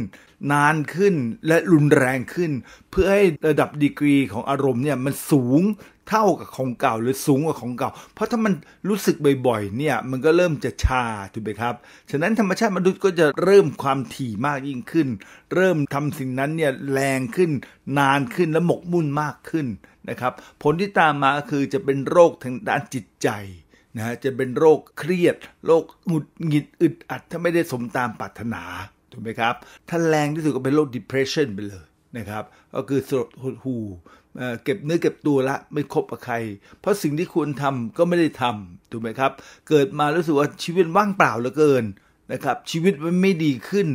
[SPEAKER 1] นานขึ้นและรุนแรงขึ้น เพื่อให้ระดับดีกรีของอารมณ์เนี่ยมันสูงเท่ากับของเก่าหรือสูงกว่าของเก่า เพราะถ้ามันรู้สึกบ่อยๆ เนี่ย มันก็เริ่มจะชาถูกไหมครับ ฉะนั้นธรรมชาติมนุษย์ก็จะเริ่มความถี่มากยิ่งขึ้น เริ่มทำสิ่งนั้นเนี่ยแรงขึ้นนานขึ้น และหมกมุ่นมากขึ้นนะครับ ผลที่ตามมาก็คือจะเป็นโรคทางด้านจิตใจนะจะเป็นโรคเครียด โรคหงุดหงิด อึดอัดถ้าไม่ได้สมตามปรารถนาถูกไหมครับถ้าแรงที่สุดก็เป็นโรค depression ไปเลยนะครับ ก็คือสลดหดหูเก็บเนื้อเก็บตัวละไม่คบกับใคร เพราะสิ่งที่ควรทำก็ไม่ได้ทำถูกไหมครับ เกิดมารู้สึกว่าชีวิตว่างเปล่าเหลือเกินนะครับ ชีวิตมันไม่ดีขึ้น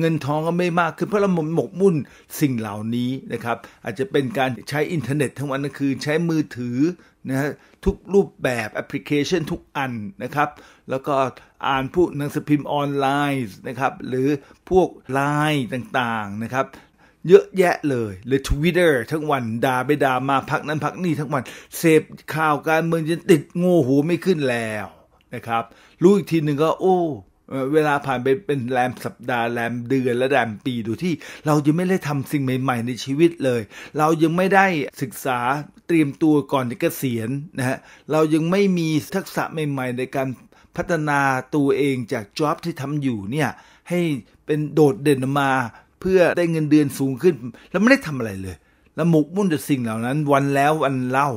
[SPEAKER 1] เงินทองก็ไม่มากขึ้นเพราะเราหมกมุ่นสิ่งเหล่านี้นะครับ อาจจะเป็นการใช้อินเทอร์เน็ตทั้งวันทั้งคืนใช้มือถือนะฮะทุกรูปแบบแอปพลิเคชันทุกอันนะครับ แล้วก็อ่านพวกหนังสือพิมพ์ออนไลน์นะครับ หรือพวกไลน์ต่างๆนะครับเยอะแยะเลยเลยทวิตเตอร์ทั้งวันด่าไปด่ามาพักนั้นพักนี่ทั้งวัน เสพข่าวการเมืองจนติดโง่หูไม่ขึ้นแล้วนะครับ รู้อีกทีหนึ่งก็โอ้เวลาผ่านไปเป็นแรมสัปดาห์แรมเดือนและแรมปีดูที่ เรายังไม่ได้ทำสิ่งใหม่ ๆ ในชีวิตเลย เรายังไม่ได้ศึกษาเตรียมตัวก่อนจะเกษียณนะฮะเรายังไม่มีทักษะใหม่ ๆ ในการพัฒนาตัวเองจากจ็อบที่ทำอยู่เนี่ยให้เป็นโดดเด่นมาเพื่อได้เงินเดือนสูงขึ้น แล้วไม่ได้ทำอะไรเลยแล้วหมกมุ่นแต่สิ่งเหล่านั้น วันแล้ววันเล่า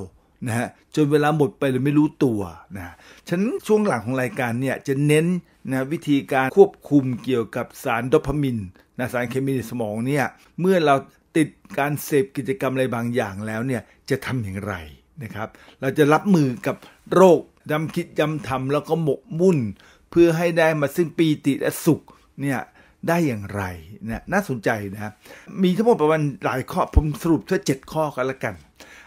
[SPEAKER 1] นะฮะจนเวลาหมดไปเลยไม่รู้ตัวนะฉันช่วงหลังของรายการเนี่ยจะเน้นนะวิธีการควบคุมเกี่ยวกับสารโดพามินนะสารเคมีในสมองเนี่ยเมื่อเราติดการเสพกิจกรรมอะไรบางอย่างแล้วเนี่ยจะทำอย่างไรนะครับ เราจะรับมือกับโรคยํำคิดยำทำแล้วก็หมกมุ่น เพื่อให้ได้มาซึ่งปีติและสุขเนี่ยได้อย่างไรนะน่าสนใจนะมีทั้งหมดประมาณหลายข้อผมสรุปแค่เจ็ดข้อกันละกัน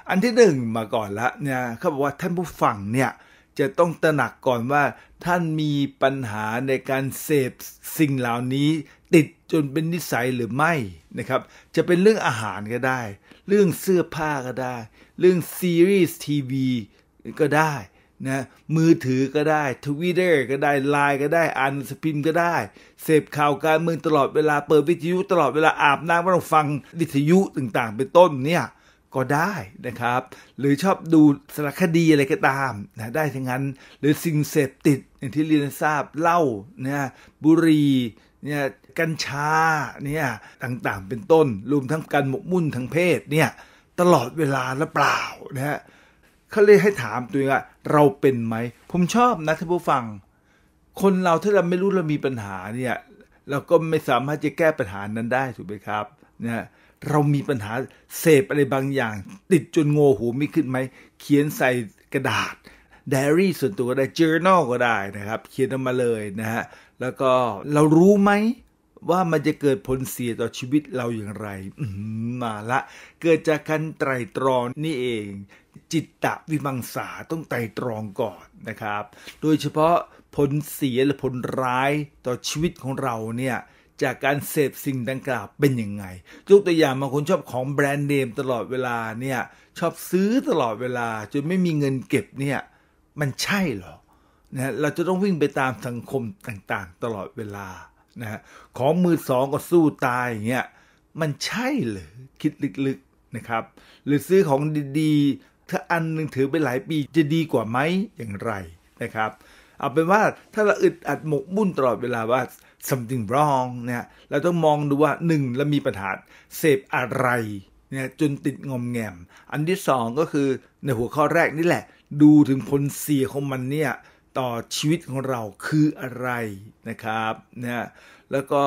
[SPEAKER 1] อันที่หนึ่งมาก่อนละเนี่ยเขาบอกว่าท่านผู้ฟังเนี่ยจะต้องตระหนักก่อนว่า ท่านมีปัญหาในการเสพสิ่งเหล่านี้ ติดจนเป็นนิสัยหรือไม่นะครับจะเป็นเรื่องอาหารก็ได้ เรื่องเสื้อผ้าก็ได้ เรื่องซีรีส์ทีวีก็ได้นะมือถือก็ได้ทวิตเตอร์ก็ได้ไลน์ก็ได้อ่านสปินก็ได้ เสพข่าวการเมืองตลอดเวลาเปิดวิทยุตลอดเวลาอาบน้ำก็ต้องฟัง วิทยุต่างๆ เป็นต้นเนี่ยก็ได้นะครับ หรือชอบดูสารคดีอะไรก็ตามนะได้ทั้งนั้นหรือสิ่งเสพติด อย่างที่เรียนทราบเหล้าเนี่ยบุหรี่เนี่ยกัญชาเนี่ยต่างๆ เป็นต้น รวมทั้งการหมกมุ่นทางเพศเนี่ยตลอดเวลาหรือเปล่านะฮะเขาเลยให้ถามตัวเองว่าเราเป็นไหม ผมชอบนะท่านผู้ฟัง คนเราถ้าเราไม่รู้เรามีปัญหาเนี่ยเราก็ไม่สามารถจะแก้ปัญหานั้นได้ถูกไหมครับเนี่ยเรามีปัญหาเสพอะไรบางอย่าง ติดจนโง่หูไม่ขึ้นไหมเขียนใส่กระดาษไดอารี่ส่วนตัวก็ได้เจอร์นอลก็ได้นะครับ เขียนออกมาเลยนะฮะแล้วก็เรารู้ไหมว่ามันจะเกิดผลเสียต่อชีวิตเราอย่างไร มาละ เกิดจากการไตรตรองนี่เอง จิตตะวิมังสาต้องไตรตรองก่อนนะครับ โดยเฉพาะผลเสียหรือผลร้ายต่อชีวิตของเราเนี่ยจากการเสพสิ่งดังกล่าวเป็นยังไงยกตัวอย่างบางคนชอบของแบรนด์เนมตลอดเวลาเนี่ยชอบซื้อตลอดเวลาจนไม่มีเงินเก็บเนี่ยมันใช่หรอนะเราจะต้องวิ่งไปตามสังคมต่างๆ ตลอดเวลานะฮะของมือสองก็สู้ตายอย่างเงี้ยมันใช่หรือคิดลึกๆนะครับ หรือซื้อของดีๆ ถ้าอันนึงถือไปหลายปีจะดีกว่าไหมอย่างไรนะครับ เอาเป็นว่าถ้าเราอึดอัดหมกมุ่นตลอดเวลาว่า something wrong เนี่ยเราต้องมองดูว่าหนึ่งเรามีปัญหาเสพอะไรเนี่ยจนติดงอมแงมอันที่สองก็คือในหัวข้อแรกนี่แหละ ดูถึงผลเสียของมันเนี่ยต่อชีวิตของเราคืออะไรนะครับนะแล้วก็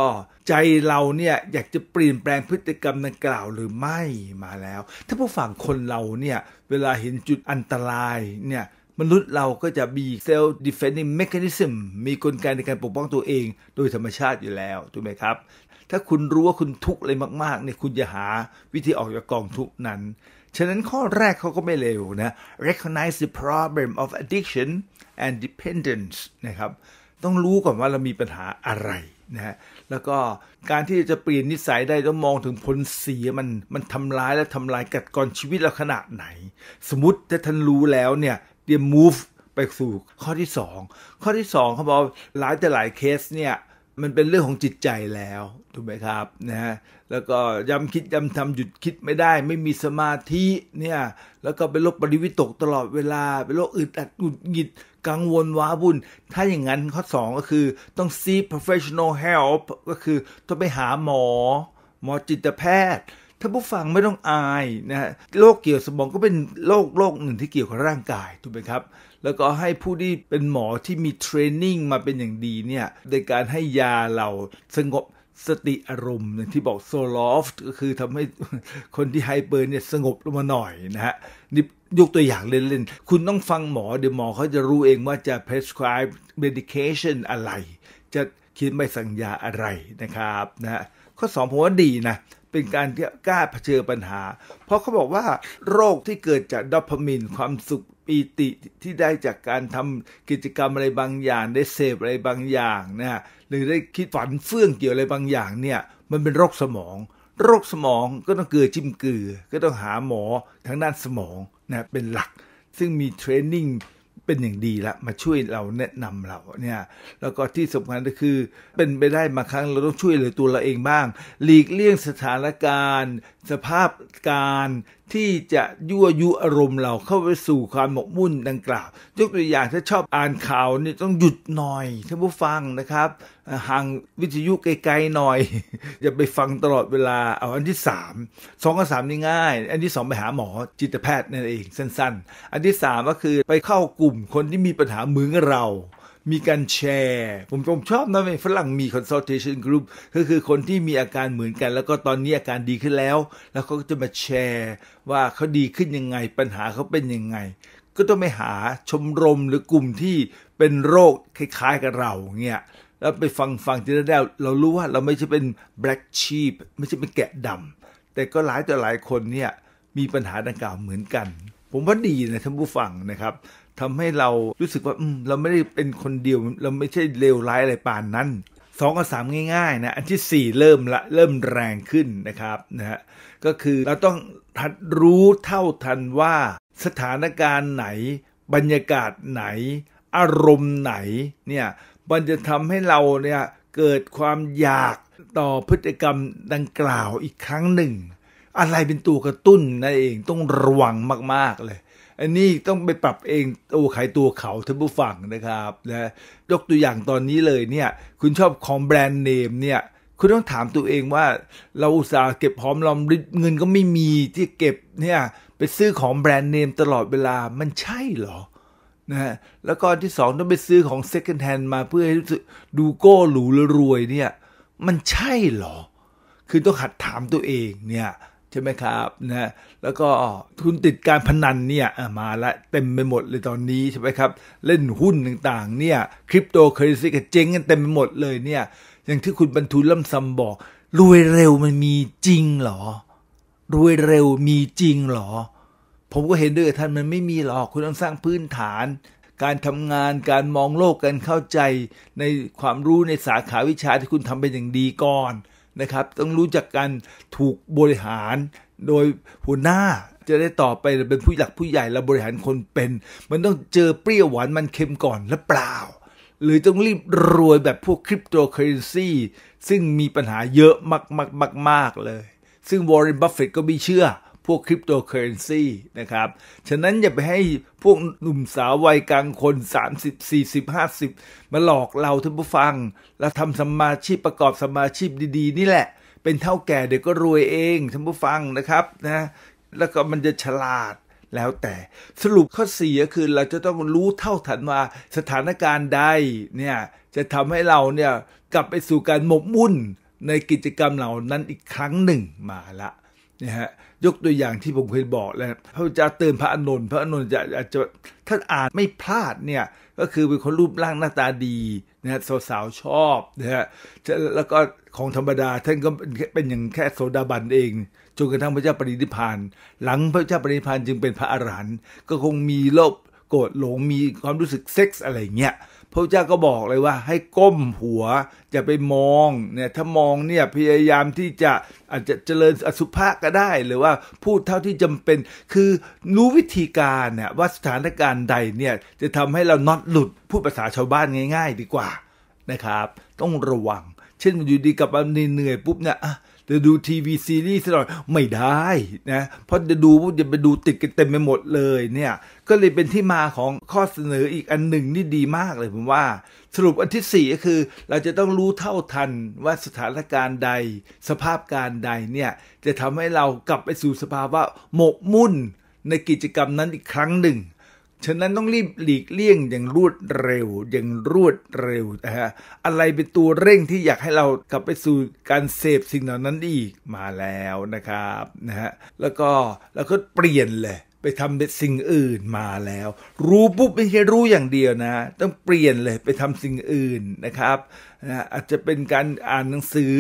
[SPEAKER 1] ใจเราเนี่ยอยากจะเปลี่ยนแปลงพฤติกรรมดังกล่าวหรือไม่มาแล้ว ถ้าผู้ฝังคนเราเนี่ยเวลาเห็นจุดอันตรายเนี่ยมนุษย์เราก็จะมีเซลล์ดิเฟนซิเมคานิซึมมีกลไกในการปกป้องตัวเองโดยธรรมชาติอยู่แล้วถูกไหมครับ ถ้าคุณรู้ว่าคุณทุกข์อะไรมากๆเนี่ยคุณจะหาวิธีออกจากกองทุกข์นั้นฉะนั้นข้อแรกเขาก็ไม่เลวนะ recognize the problem of addiction and dependence นะครับต้องรู้ก่อนว่าเรามีปัญหาอะไรนะฮะแล้วก็การที่จะเปลี่ยนนิสัยได้ต้องมองถึงผลเสียมันมันทำร้ายและทำลายกัดกร่อนชีวิตเราขนาดไหน สมมติถ้าท่านรู้แล้วเนี่ยเตรียม move ไปสู่ข้อที่ 2 ข้อที่2เขาบอกหลายแต่หลายเคสเนี่ยมันเป็นเรื่องของจิตใจแล้วถูกไหมครับนะฮะแล้วก็ย้ำคิดย้ำทำหยุดคิดไม่ได้ ไม่มีสมาธิเนี่ย แล้วก็เป็นโรคปริวิตกตลอดเวลา เป็นโรคอึดอัดหงุดหงิดกังวลว้าบุญถ้าอย่างนั้นข้อ2ก็คือต้อง seek professional help ก็คือต้องไปหาหมอ หมอจิตแพทย์ ถ้าผู้ฟังไม่ต้องอายนะฮะโรคเกี่ยวสมองก็เป็นโรคโรคหนึ่งที่เกี่ยวกับร่างกายถูกไหมครับแล้วก็ให้ผู้ที่เป็นหมอที่มีเทรนนิ่งมาเป็นอย่างดีเนี่ยในการให้ยาเราสงบสติอารมณ์อย่างที่บอกโซลอฟก็คือทำให้คนที่ไฮเปอร์เนี่ยสงบลงมาหน่อยนะฮะนี่ยกตัวอย่างเล่นๆ คุณต้องฟังหมอ เดี๋ยวหมอเขาจะรู้เองว่าจะ prescribe medication อะไร จะคิดไม่สั่งยาอะไรนะครับนะฮะข้องผมว่าดีนะเป็นการที่กล้าเผชิญปัญหา เพราะเขาบอกว่า โรคที่เกิดจากดอพามินความสุขปีติที่ได้จากการทำกิจกรรมอะไรบางอย่างได้เสพอะไรบางอย่างนะหรือได้คิดฝันเฟื่องเกี่ยวอะไรบางอย่างเนี่ยมันเป็นโรคสมองโรคสมองก็ต้องเกลือจิ้มเกลือ ก็ต้องหาหมอทางด้านสมองนะเป็นหลัก ซึ่งมีเทรนนิ่งเป็นอย่างดีละมาช่วยเราแนะนำเราเนี่ยแล้วก็ที่สำคัญก็คือเป็นไปได้มาครั้งเราต้องช่วยเหลือตัวเราเองบ้าง หลีกเลี่ยงสถานการณ์สภาพการที่จะยั่วยุอารมณ์เราเข้าไปสู่ความหมกมุ่นดังกล่าวยกตัวอย่างถ้าชอบอ่านข่าวนี่ต้องหยุดหน่อยท่านผู้ฟังนะครับห่างวิทยุไกลๆหน่อยอย่าไปฟังตลอดเวลา เอาอันที่สามสองกับสามนี่ง่าย อันที่สองไปหาหมอจิตแพทย์นั่นเองสั้นๆ อันที่สามก็คือไปเข้ากลุ่มคนที่มีปัญหาเหมือนเรามีการแชร์ ผมผมชอบนะฝรั่งมี consultation group ก็คือคนที่มีอาการเหมือนกัน แล้วก็ตอนนี้อาการดีขึ้นแล้ว แล้วเขาก็จะมาแชร์ว่าเขาดีขึ้นยังไง ปัญหาเขาเป็นยังไง ก็ต้องไปหาชมรมหรือกลุ่มที่เป็นโรคคล้าย ๆ กับเราเนี่ยแล้วไปฟังฟังทีละแนวเรารู้ว่าเราไม่ใช่เป็น black sheep ไม่ใช่เป็นแกะดำแต่ก็หลายต่อหลายคนเนี่ยมีปัญหาดังกล่าวเหมือนกัน ผมว่าดีนะท่านผู้ฟังนะครับทำให้เรารู้สึกว่าเราไม่ได้เป็นคนเดียวเราไม่ใช่เลวร้ายอะไรป่านนั้นสองกับสามง่ายๆนะอันที่สี่เริ่มละเริ่มแรงขึ้นนะครับนะฮะก็คือเราต้องทัดรู้เท่าทันว่าสถานการณ์ไหน บรรยากาศไหน อารมณ์ไหนเนี่ยมันจะทำให้เราเนี่ยเกิดความอยากต่อพฤติกรรมดังกล่าวอีกครั้งหนึ่ง อะไรเป็นตัวกระตุ้นนั่นเองต้องระวังมากๆ เลยอันนี้ต้องไปปรับเองตัวขตัวเขาท่านผู้ฟังนะครับนะยกตัวอย่างตอนนี้เลยเนี่ย คุณชอบของแบรนด์เนมเนี่ย คุณต้องถามตัวเองว่าเราอุตส่าห์เก็บหอมรอมริบเงินก็ไม่มีที่เก็บเนี่ย ไปซื้อของแบรนด์เนมตลอดเวลามันใช่หรอนะแล้วก็ที่สองต้องไปซื้อของเซ e c o นแฮนด์มา เพื่อให้รู้สึกดูโก้หรูรวยเนี่ย มันใช่หรอ คือต้องหัดถามตัวเองเนี่ยช่ไหมครับนะแล้วก็ทุนติดการพนันเนี่ยมาละเต็มไปหมดเลยตอนนี้ใช่ไหมครับ เล่นหุ้นต่างๆเนี่ยคริปโตเคอเรนซีก็เจ๊งกันเต็มไปหมดเลยเนี่ย อย่างที่คุณบรรทุนล่ำซำบอก รวยเร็วมันมีจริงหรอ รวยเร็วมีจริงหรอ ผมก็เห็นด้วยท่านมันไม่มีหรอก คุณต้องสร้างพื้นฐาน การทำงานการมองโลกกันเข้าใจในความรู้ในสาขาวิชาที่คุณทำเป็นอย่างดีก่อนนะครับต้องรู้จักการถูกบริหารโดยหัวหน้าจะได้ต่อไปเป็นผู้หลักผู้ใหญ่แล้วบริหารคนเป็น มันต้องเจอเปรี้ยวหวานมันเค็มก่อนหรือเปล่า หรือต้องรีบรวยแบบพวกคริปโตเคอเรนซีซึ่งมีปัญหาเยอะมากๆมากๆเลย ซึ่งวอร์เรนบัฟเฟตก็ไม่เชื่อพวกคริปโตเคอเรนซีนะครับ ฉะนั้นอย่าไปให้พวกหนุ่มสาววัยกลางคน 30 40 50 มาหลอกเรา ท่านผู้ฟัง แล้วทำสมาชีพประกอบสมาชีพดี ๆ นี่แหละ เป็นเท่าแก่เดี๋ยวก็รวยเอง ท่านผู้ฟังนะครับนะแล้วก็มันจะฉลาดแล้วแต่สรุปข้อเสียคือเราจะต้องรู้เท่าทันว่าสถานการณ์ใดเนี่ยจะทำให้เราเนี่ยกลับไปสู่การหมกมุ่น ในกิจกรรมเหล่านั้นอีกครั้งหนึ่งมาละนะฮะยกตัวอย่างที่ผมเคยบอกแล้วพระพุทธเจ้าเตือนพระอนุนพระอนุนจะจะท่านอ่านไม่พลาดเนี่ยก็คือเป็นคนรูปร่างหน้าตาดีนะฮะสาวๆชอบนะฮะแล้วก็ของธรรมดาท่านก็เป็นอย่างแค่โสดาบันเอง จนกระทั่งพระเจ้าปรินิพานหลังพระเจ้าปรินิพานจึงเป็นพระอรหันต์ก็คงมีโลภโกรธหลงมีความรู้สึกเซ็กส์อะไรเงี้ยพระเจ้าก็บอกเลยว่าให้ก้มหัวจะไปมองเนี่ยถ้ามองเนี่ยพยายามที่จะอาจจะเจริญอสุภะก็ได้ หรือว่าพูดเท่าที่จำเป็น คือรู้วิธีการเนี่ยว่าสถานการณ์ใดเนี่ยจะทำให้เราน็อตหลุด พูดภาษาชาวบ้านง่ายๆดีกว่านะครับ ต้องระวัง เช่นอยู่ดีกับเหนื่อยปุ๊บเนี่ยจะดูทีวีซีรีส์ตลอดไม่ได้นะเพราะจะดูจะไปดูติดกันเต็มไปหมดเลยเนี่ยก็เลยเป็นที่มาของข้อเสนออีกอันหนึ่งนี่ดีมากเลยผมว่า สรุปอันที่สี่ก็คือเราจะต้องรู้เท่าทันว่าสถานการณ์ใด สภาพการใดเนี่ยจะทำให้เรากลับไปสู่สภาวะหมกมุ่นในกิจกรรมนั้นอีกครั้งหนึ่งฉะนั้นต้องรีบหลีกเลี่ยงอย่างรวดเร็วอย่างรวดเร็วนะฮะอะไรเป็นตัวเร่งที่อยากให้เรากลับไปสู่การเสพสิ่งเหล่านั้นอีกมาแล้วนะครับนะฮะแล้วก็แล้วก็เปลี่ยนเลย ไปทำเป็นสิ่งอื่นมาแล้ว รู้ปุ๊บไม่ใช่รู้อย่างเดียวนะ ต้องเปลี่ยนเลยไปทำสิ่งอื่นนะครับนะอาจจะเป็นการอ่านหนังสือ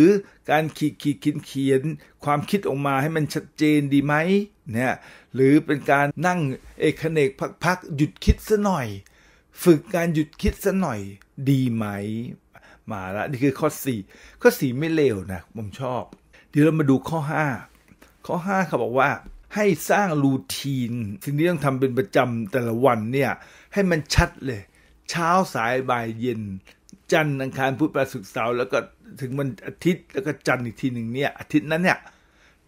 [SPEAKER 1] การขีดขีดเขียนเขียนความคิดออกมาให้มันชัดเจนดีไหมเนี่ยหรือเป็นการนั่งเอกเนกพักๆหยุดคิดซะหน่อย ฝึกการหยุดคิดซะหน่อยดีไหมมาละนี่คือข้อ 4 ข้อ 4 ไม่เลวนะผมชอบ เดี๋ยวเรามาดูข้อ 5 ข้อ 5 เขาบอกว่าให้สร้างรูทีน สิ่งที่ต้องทำเป็นประจำแต่ละวันเนี่ย ให้มันชัดเลย เช้าสายบ่ายเย็น จันทร์อังคารพุธประสศุกเสาร์แล้วก็ถึงวันอาทิตย์แล้วก็จันทร์อีกทีหนึ่งเนี่ยอาทิตย์นั้นเนี่ย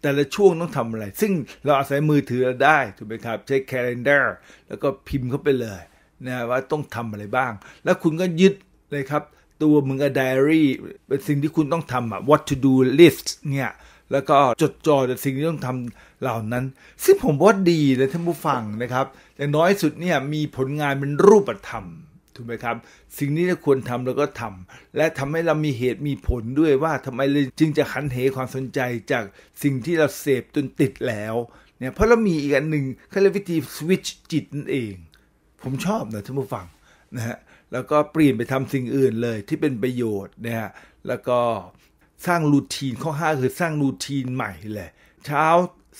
[SPEAKER 1] แต่ละช่วงต้องทำอะไร ซึ่งเราอาศัยมือถือเราได้ถูกไหมครับใช้แคลนเดอร์แล้วก็พิมพ์เข้าไปเลยนะว่าต้องทำอะไรบ้าง แล้วคุณก็ยึดเลยครับ ตัวมึงกับอารี่เป็นสิ่งที่คุณต้องทำอะ what to do list เนี่ย แล้วก็จดจ่อแต่สิ่งที่ต้องทำเหล่านั้น ซึ่งผมว่าดีเลยท่านผู้ฟังนะครับแต่น้อยสุดเนี่ยมีผลงานเป็นรูปธรรมถูกไหมครับสิ่งนี้เราควรทำเราก็ทำ และทำให้เรามีเหตุมีผลด้วยว่าทำไมเลยจึงจะขันเหความสนใจจากสิ่งที่เราเสพจนติดแล้วเนี่ยเพราะเรามีอีกอันหนึ่งคือวิธีสวิตช์จิตนั่นเอง ผมชอบนะท่านผู้ฟังนะฮะแล้วก็เปลี่ยนไปทำสิ่งอื่นเลย ที่เป็นประโยชน์นะฮะแล้วก็สร้างรูทีนข้อห้าคือสร้างรูทีนใหม่เลยเช้า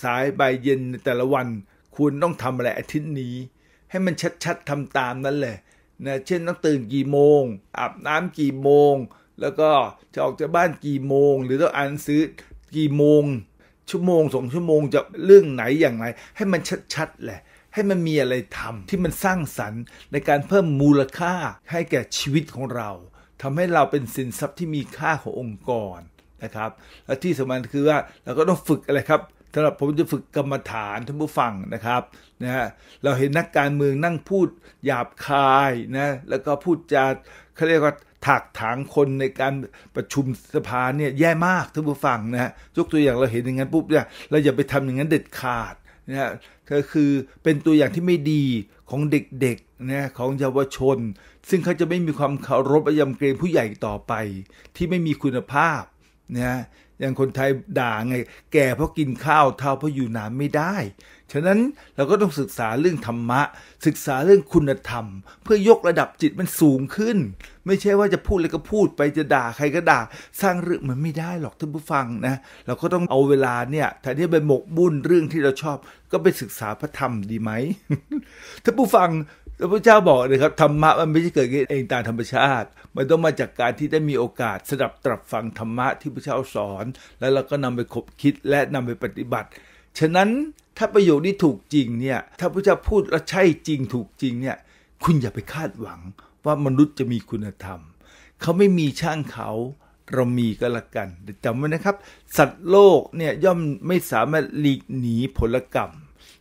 [SPEAKER 1] สายบ่ายเย็นในแต่ละวันคุณต้องทำอะไรอาทิตย์นี้ ให้มันชัดๆทำตามนั้นเลยนะเช่นต้องตื่นกี่โมง อาบน้ำกี่โมง แล้วก็จะออกจากบ้านกี่โมง หรือต้องอ่านซื้อกี่โมง ชั่วโมงสองชั่วโมงจะเรื่องไหนอย่างไร ให้มันชัดๆแหละ ให้มันมีอะไรทำ ที่มันสร้างสรรค์ในการเพิ่มมูลค่าให้แก่ชีวิตของเรา ทำให้เราเป็นสินทรัพย์ที่มีค่าขององค์กรนะครับและที่สำคัญคือว่าเราก็ต้องฝึกอะไรครับสำหรับผมจะฝึกกรรมฐานท่านผู้ฟังนะครับนะฮะเราเห็นนักการเมืองนั่งพูดหยาบคายนะแล้วก็พูดจาเขาเรียกว่าถักถางคนในการประชุมสภาเนี่ยแย่มากท่านผู้ฟังนะฮะยกตัวอย่างเราเห็นอย่างนั้นปุ๊บเนี่ยเราอย่าไปทำอย่างนั้นเด็ดขาดนะฮเธอคือเป็นตัวอย่างที่ไม่ดีของเด็กๆนะของเยาวชน ซึ่งเขาจะไม่มีความเคารพแะยำเกรงผู้ใหญ่ต่อไป ที่ไม่มีคุณภาพนะอย่างคนไทยด่าไง แก่เพราะกินข้าวเท่าเพราะอยู่นานไม่ได้ ฉะนั้นเราก็ต้องศึกษาเรื่องธรรมะ ศึกษาเรื่องคุณธรรม เพื่อยกระดับจิตมันสูงขึ้น ไม่ใช่ว่าจะพูดอะไรก็พูดไปจะด่าใครก็ด่า สร้างเรื่องมันไม่ได้หรอกท่านผู้ฟังนะ เราก็ต้องเอาเวลาเนี่ยแทนที่ไปหมกบุ่นเรื่องที่เราชอบก็ไปศึกษาพระธรรมดีไหมท่านผู้ฟังพระพุทธเจ้าบอกเลยครับธรรมะมันไม่ใช่เกิดเองตามธรรมชาติมันต้องมาจากการที่ได้มีโอกาส สดับตรับฟังธรรมะที่พระเจ้าสอน แล้วเราก็นำไปคบคิดและนำไปปฏิบัติ ฉะนั้นถ้าประโยคนี้ถูกจริงเนี่ยถ้าพระเจ้าพูดและใช่จริงถูกจริงเนี่ยคุณอย่าไปคาดหวังว่ามนุษย์จะมีคุณธรรม เขาไม่มีช่างเขาเรามีก็แล้วกันจำไว้นะครับ สัตว์โลกเนี่ยย่อมไม่สามารถหลีกหนีผลกรรม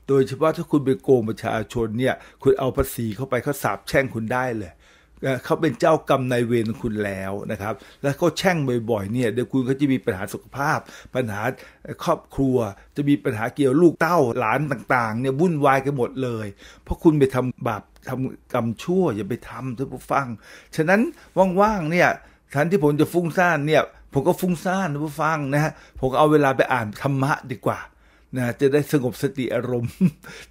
[SPEAKER 1] โดยเฉพาะถ้าคุณไปโกงประชาชนเนี่ยคุณเอาภาษีเข้าไปเขาสาบแช่งคุณได้เลยเขาเป็นเจ้ากรรมนายเวรคุณแล้วนะครับ แล้วเขาแช่งบ่อยๆ เนี่ยเดี๋ยวคุณเขาจะมีปัญหาสุขภาพ ปัญหาครอบครัว จะมีปัญหาเกี่ยวลูกเต้าหลานต่างๆเนี่ยวุ่นวายกันหมดเลย เพราะคุณไปทำบาปทำกรรมชั่ว อย่าไปทำท่านผู้ฟังฉะนั้นว่างๆเนี่ยทันที่ผมจะฟุ้งซ่านเนี่ยผมก็ฟุ้งซ่านท่านผู้ฟังนะฮะผมเอาเวลาไปอ่านธรรมะดีกว่านะจะได้สงบสติอารมณ์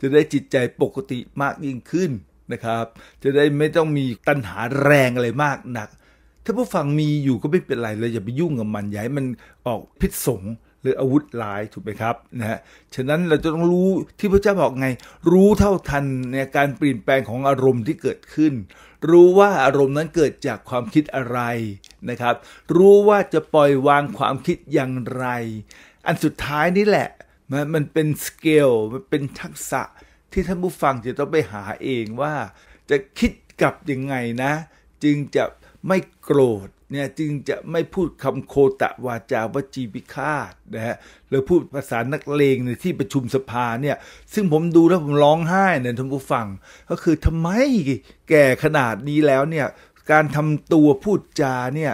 [SPEAKER 1] จะได้จิตใจปกติมากยิ่งขึ้นนะครับจะได้ไม่ต้องมีตัณหาแรงอะไรมากหนัก ถ้าผู้ฟังมีอยู่ก็ไม่เป็นไรเลยอย่าไปยุ่งกับมันอย่าให้มันออกพิษสงหรืออาวุธลายถูกไหมครับนะฮะฉะนั้นเราจะต้องรู้ที่พระเจ้าบอกไง รู้เท่าทันในการเปลี่ยนแปลงของอารมณ์ที่เกิดขึ้น รู้ว่าอารมณ์นั้นเกิดจากความคิดอะไรนะครับรู้ว่าจะปล่อยวางความคิดอย่างไร อันสุดท้ายนี่แหละมันมันเป็นสเกลมันเป็นทักษะที่ท่านผู้ฟังจะต้องไปหาเองว่าจะคิดกลับยังไงนะ จึงจะไม่โกรธเนี่ยจึงจะไม่พูดคำโคตะวาจาวจีพิฆาตนะฮะหรือพูดภาษานักเลงในที่ประชุมสภาเนี่ยซึ่งผมดูแล้วผมร้องไห้เนี่ยท่านผู้ฟังก็คือทำไมแก่ขนาดนี้แล้วเนี่ยการทำตัวพูดจาเนี่ย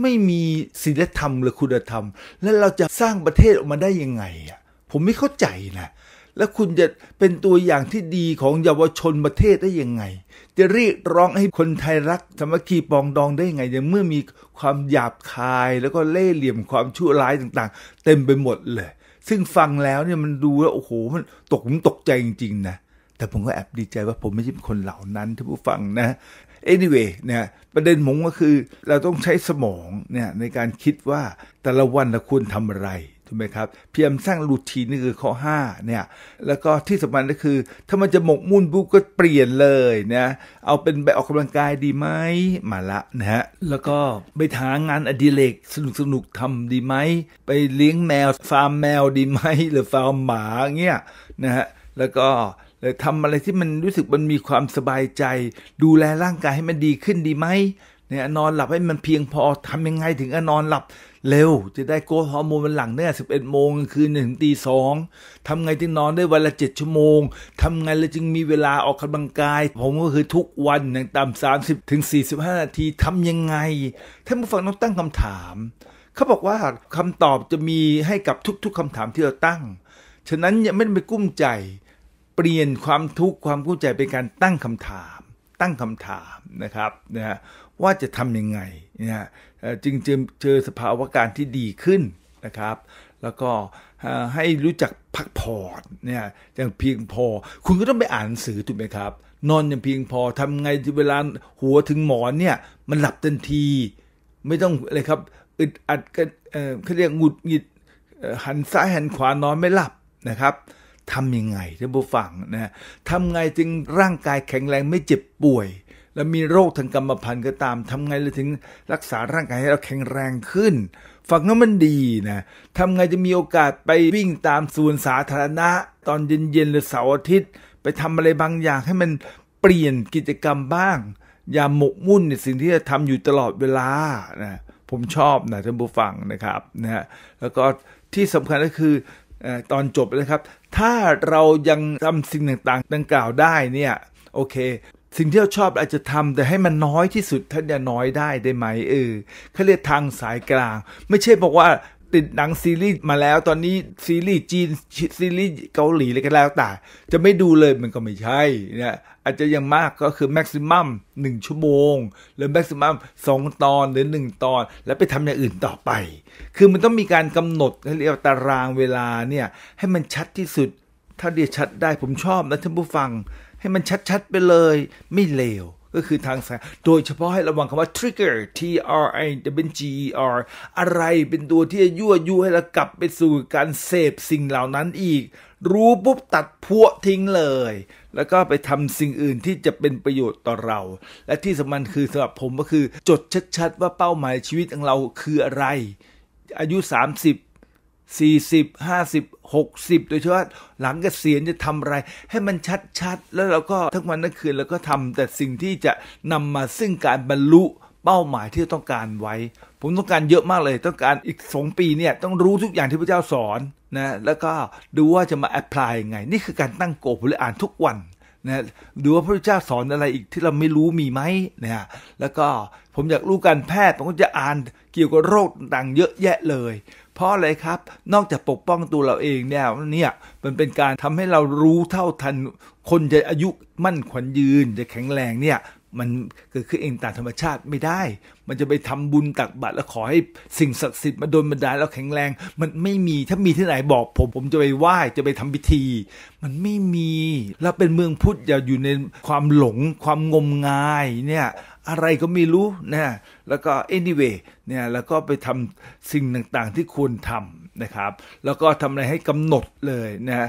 [SPEAKER 1] ไม่มีศีลธรรม หรือคุณธรรม แล้วเราจะสร้างประเทศออกมาได้ยังไงอ่ะผมไม่เข้าใจนะแล้วคุณจะเป็นตัวอย่างที่ดีของเยาวชนประเทศได้ยังไง จะเรียกร้องให้คนไทยรักสมัคคีปองดองได้ยังไงยงเมื่อมีความหยาบคาย แล้วก็เล่ห์เหลี่ยมความชั่วร้ายต่างๆ เต็มไปหมดเลย ซึ่งฟังแล้วเนี่ยมันดูแล้วโอ้โห มันตกผมตกใจจริงๆนะ แต่ผมก็แอบดีใจว่าผมไม่ใช่คนเหล่านั้นที่ผู้ฟังนะ anyway เนี่ยประเด็นมงก็คือเราต้องใช้สมองเนี่ยในการคิดว่าแต่ละวันเราควรทำอะไรถูกไหมครับเพียงมสร้างรูทีนนี่คือข้อ5เนี่ยแล้วก็ที่สำคัญก็คือถ้ามันจะหมกมุ่นบุ๊กก็เปลี่ยนเลยนะเอาเป็นไปออกกำลังกายดีไหม มาละนะฮะแล้วก็ไปหางานอดิเรกสนุกสนุกทำดีไหม ไปเลี้ยงแมวฟาร์มแมวดีไหม หรือฟาร์มหมาเงี้ยนะฮะแล้วก็ทำอะไรที่มันรู้สึกมันมีความสบายใจ ดูแลร่างกายให้มันดีขึ้นดีไหมเนี่ยนอนหลับให้มันเพียงพอทำยังไงถึงจะนอนหลับ เร็ว จะได้โกรทฮอร์โมนมันหลังเนี่ยสิบเอ็ดโมงคืนถึงตีสองทำไงที่นอนได้วันละเจ็ดชั่วโมง ทำไงเลาจึงมีเวลาออกกำลังกาย ผมก็คือทุกวัน อย่างต่ำสามสิบถึงสี่สิบห้านาทีทำยังไงท่านผู้ฟังต้องตั้งคำถาม เขาบอกว่าคำตอบจะมีให้กับทุกๆคำถามที่เราตั้งฉะนั้นอย่าไม่ไปกุ้มใจ เปลี่ยนความทุกข์ความกุ้มใจเป็นการตั้งคำถาม ตั้งคำถามนะครับนะฮะว่าจะทำยังไงเนี่ยจึงเจอสภาวะการที่ดีขึ้นนะครับ แล้วก็ให้รู้จักพักผ่อนเนี่ยอย่างเพียงพอ คุณก็ต้องไปอ่านหนังสือถูกไหมครับ นอนอย่างเพียงพอทำไงที่เวลาหัวถึงหมอนเนี่ย มันหลับทันที ไม่ต้องอะไรครับอึดอัดกันเขาเรียกหงุดหงิดหันซ้ายหันขวานอนไม่หลับนะครับทำยังไงท่านผู้ฟังนะทำไงจึงร่างกายแข็งแรงไม่เจ็บป่วยแล้วมีโรคทางกรรมพันธุ์ก็ตามทำไงเลยถึงรักษาร่างกายให้เราแข็งแรงขึ้น ฝักนั้นมันดีนะทำไงจะมีโอกาสไปวิ่งตามสวนสาธารณะ ตอนเย็นๆ หรือเสาร์อาทิตย์ ไปทำอะไรบางอย่างให้มันเปลี่ยนกิจกรรมบ้าง อย่าหมกมุ่นในสิ่งที่จะทำอยู่ตลอดเวลานะ ผมชอบนะ ท่านผู้ฟังนะครับนะฮะ แล้วก็ที่สำคัญก็คือตอนจบนะครับ ถ้าเรายังทำสิ่งต่างๆ ดังกล่าวได้เนี่ยโอเคสิ่งที่เราชอบอาจจะทำแต่ให้มันน้อยที่สุดท่านจะน้อยได้ได้ไหม เออเขาเรียกทางสายกลาง ไม่ใช่บอกว่าติดหนังซีรีส์มาแล้ว ตอนนี้ซีรีส์จีนซีรีส์เกาหลีอะไรก็แล้วแต่ จะไม่ดูเลยมันก็ไม่ใช่นะอาจจะยังมากก็คือแม็กซิมัมหนึ่งชั่วโมง หรือแม็กซิมัมสองตอนหรือหนึ่งตอน แล้วไปทำอย่างอื่นต่อไป คือมันต้องมีการกำหนดเรียกตารางเวลาเนี่ยให้มันชัดที่สุดถ้าเดียชัดได้ผมชอบนะท่านผู้ฟังให้มันชัดๆไปเลยไม่เลว ก็คือทางสาย โดยเฉพาะให้ระวังคำว่า trigger T R I W G E R อะไรเป็นตัวที่จะยั่วยุให้เรากลับไปสู่การเสพสิ่งเหล่านั้นอีก รู้ปุ๊บตัดพวทิ้งเลย แล้วก็ไปทำสิ่งอื่นที่จะเป็นประโยชน์ต่อเรา และที่สำคัญคือสำหรับผมก็คือ จดชัดๆ ว่าเป้าหมายชีวิตของเราคืออะไร อายุ 30 40 50 60โดยเฉพาะหลังกเกษียณจะทำอะไร ให้มันชัดๆแล้วเราก็ทั้งวันทั้งคืนเราก็ทำแต่สิ่งที่จะนำมาซึ่งการบรรลุเป้าหมายที่ต้องการไว้ ผมต้องการเยอะมากเลย ต้องการอีกสองปีเนี่ยต้องรู้ทุกอย่างที่พระเจ้าสอนนะแล้วก็ดูว่าจะมาแอพพลายยังไงนี่คือการตั้งโกผมเลยอ่านทุกวันนะดูว่าพระเจ้าสอนอะไรอีกที่เราไม่รู้มีไหมนะแล้วก็ผมอยากรู้การแพทย์ผมก็จะอ่านเกี่ยวกับโรคต่างเยอะแยะเลยเพราะอะไรครับนอกจากปกป้องตัวเราเองเนี่ยเนี่ยมันเป็นการทำให้เรารู้เท่าทัน คนจะอายุมั่นขวัญยืนจะแข็งแรงเนี่ยมันเกิดขึ้นเองตามธรรมชาติไม่ได้ มันจะไปทำบุญตักบาตรแล้วขอให้สิ่งศักดิ์สิทธิ์มาโดนบันดาลแล้วแข็งแรง มันไม่มีถ้ามีที่ไหนบอกผม ผมจะไปไหว้จะไปทำพิธีมันไม่มี เราเป็นเมืองพุทธอย่าอยู่ในความหลงความงมงาย เนี่ยอะไรก็ไม่รู้นะแล้วก็ anyway เนี่ยแล้วก็ไปทำสิ่งต่างๆที่ควรทำนะครับ แล้วก็ทำอะไรให้กำหนดเลยนะ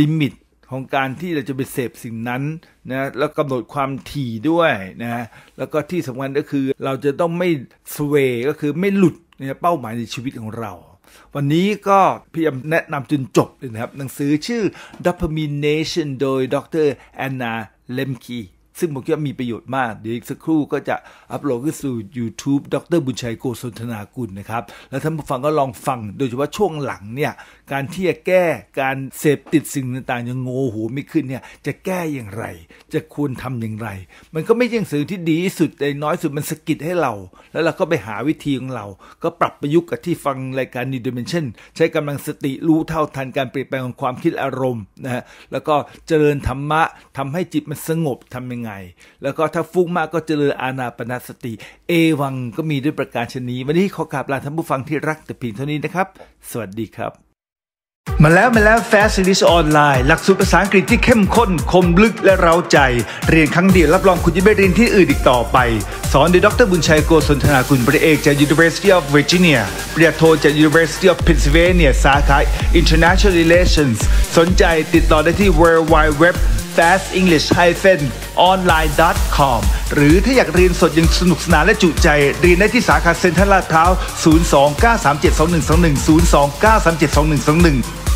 [SPEAKER 1] ลิมิตของการที่เราจะไปเสพสิ่งนั้นนะแล้วกำหนดความถี่ด้วยนะแล้วก็ที่สำคัญก็คือเราจะต้องไม่สเวก็คือไม่หลุดเนี่ยเป้าหมายในชีวิตของเรา วันนี้ก็พี่ยมแนะนำจนจบเลยนะครับ หนังสือชื่อ Dopamine Nation โดยดรแอนนาเลมคีซึ่งผมคิดว่ามีประโยชน์มาก เดี๋ยวอีกสักครู่ก็จะอัปโหลดขึ้นสู่ YouTube ดร บุญชัยโกศลธนากุลนะครับ แล้วท่านผู้ฟังก็ลองฟังโดยเฉพาะช่วงหลังเนี่ยการที่จะแก้การเสพติดสิ่งต่างๆยังโง่หูไม่ขึ้นเนี่ยจะแก้อย่างไร จะควรทำอย่างไร มันก็ไม่ใช่สื่อที่ดีสุด แต่น้อยสุดมันสกิดให้เรา แล้วเราก็ไปหาวิธีของเรา ก็ปรับประยุกต์กับที่ฟังรายการนิวเดเมนชั่นใช้กำลังสติรู้เท่าทันการเปลี่ยนแปลงของความคิดอารมณ์นะฮะแล้วก็เจริญธรรมะทำให้จิตมันสงบทำยังไงไงแล้วก็ถ้าฟุ้งมากก็เจริญอาณาปณสติ เอวังก็มีด้วยประการชนีวันนี้ขอกราบลาท่านผู้ฟังที่รักแต่เพียงเท่านี้นะครับ สวัสดีครับ มาแล้ว มาแล้ว Fast English ออนไลน์หลักสูตรภาษาอังกฤษที่เข้มข้น คมลึกและเร้าใจ เรียนครั้งเดียวรับรองคุณจะไม่เรียนที่อื่นอีกต่อไป สอนโดยดรบุญชัยโกศลธนาคุณปริเอกจาก University of Virginia ปริญญาโทจาก University of Pennsylvania สาขา International Relations สนใจติดต่อได้ที่ w w w fastenglish-online.com หรือถ้าอยากเรียนสดยังสนุกสนานและจุใจ เรียนได้ที่สาขาเซ็นทรัลลาดพร้าว 029372121 029372121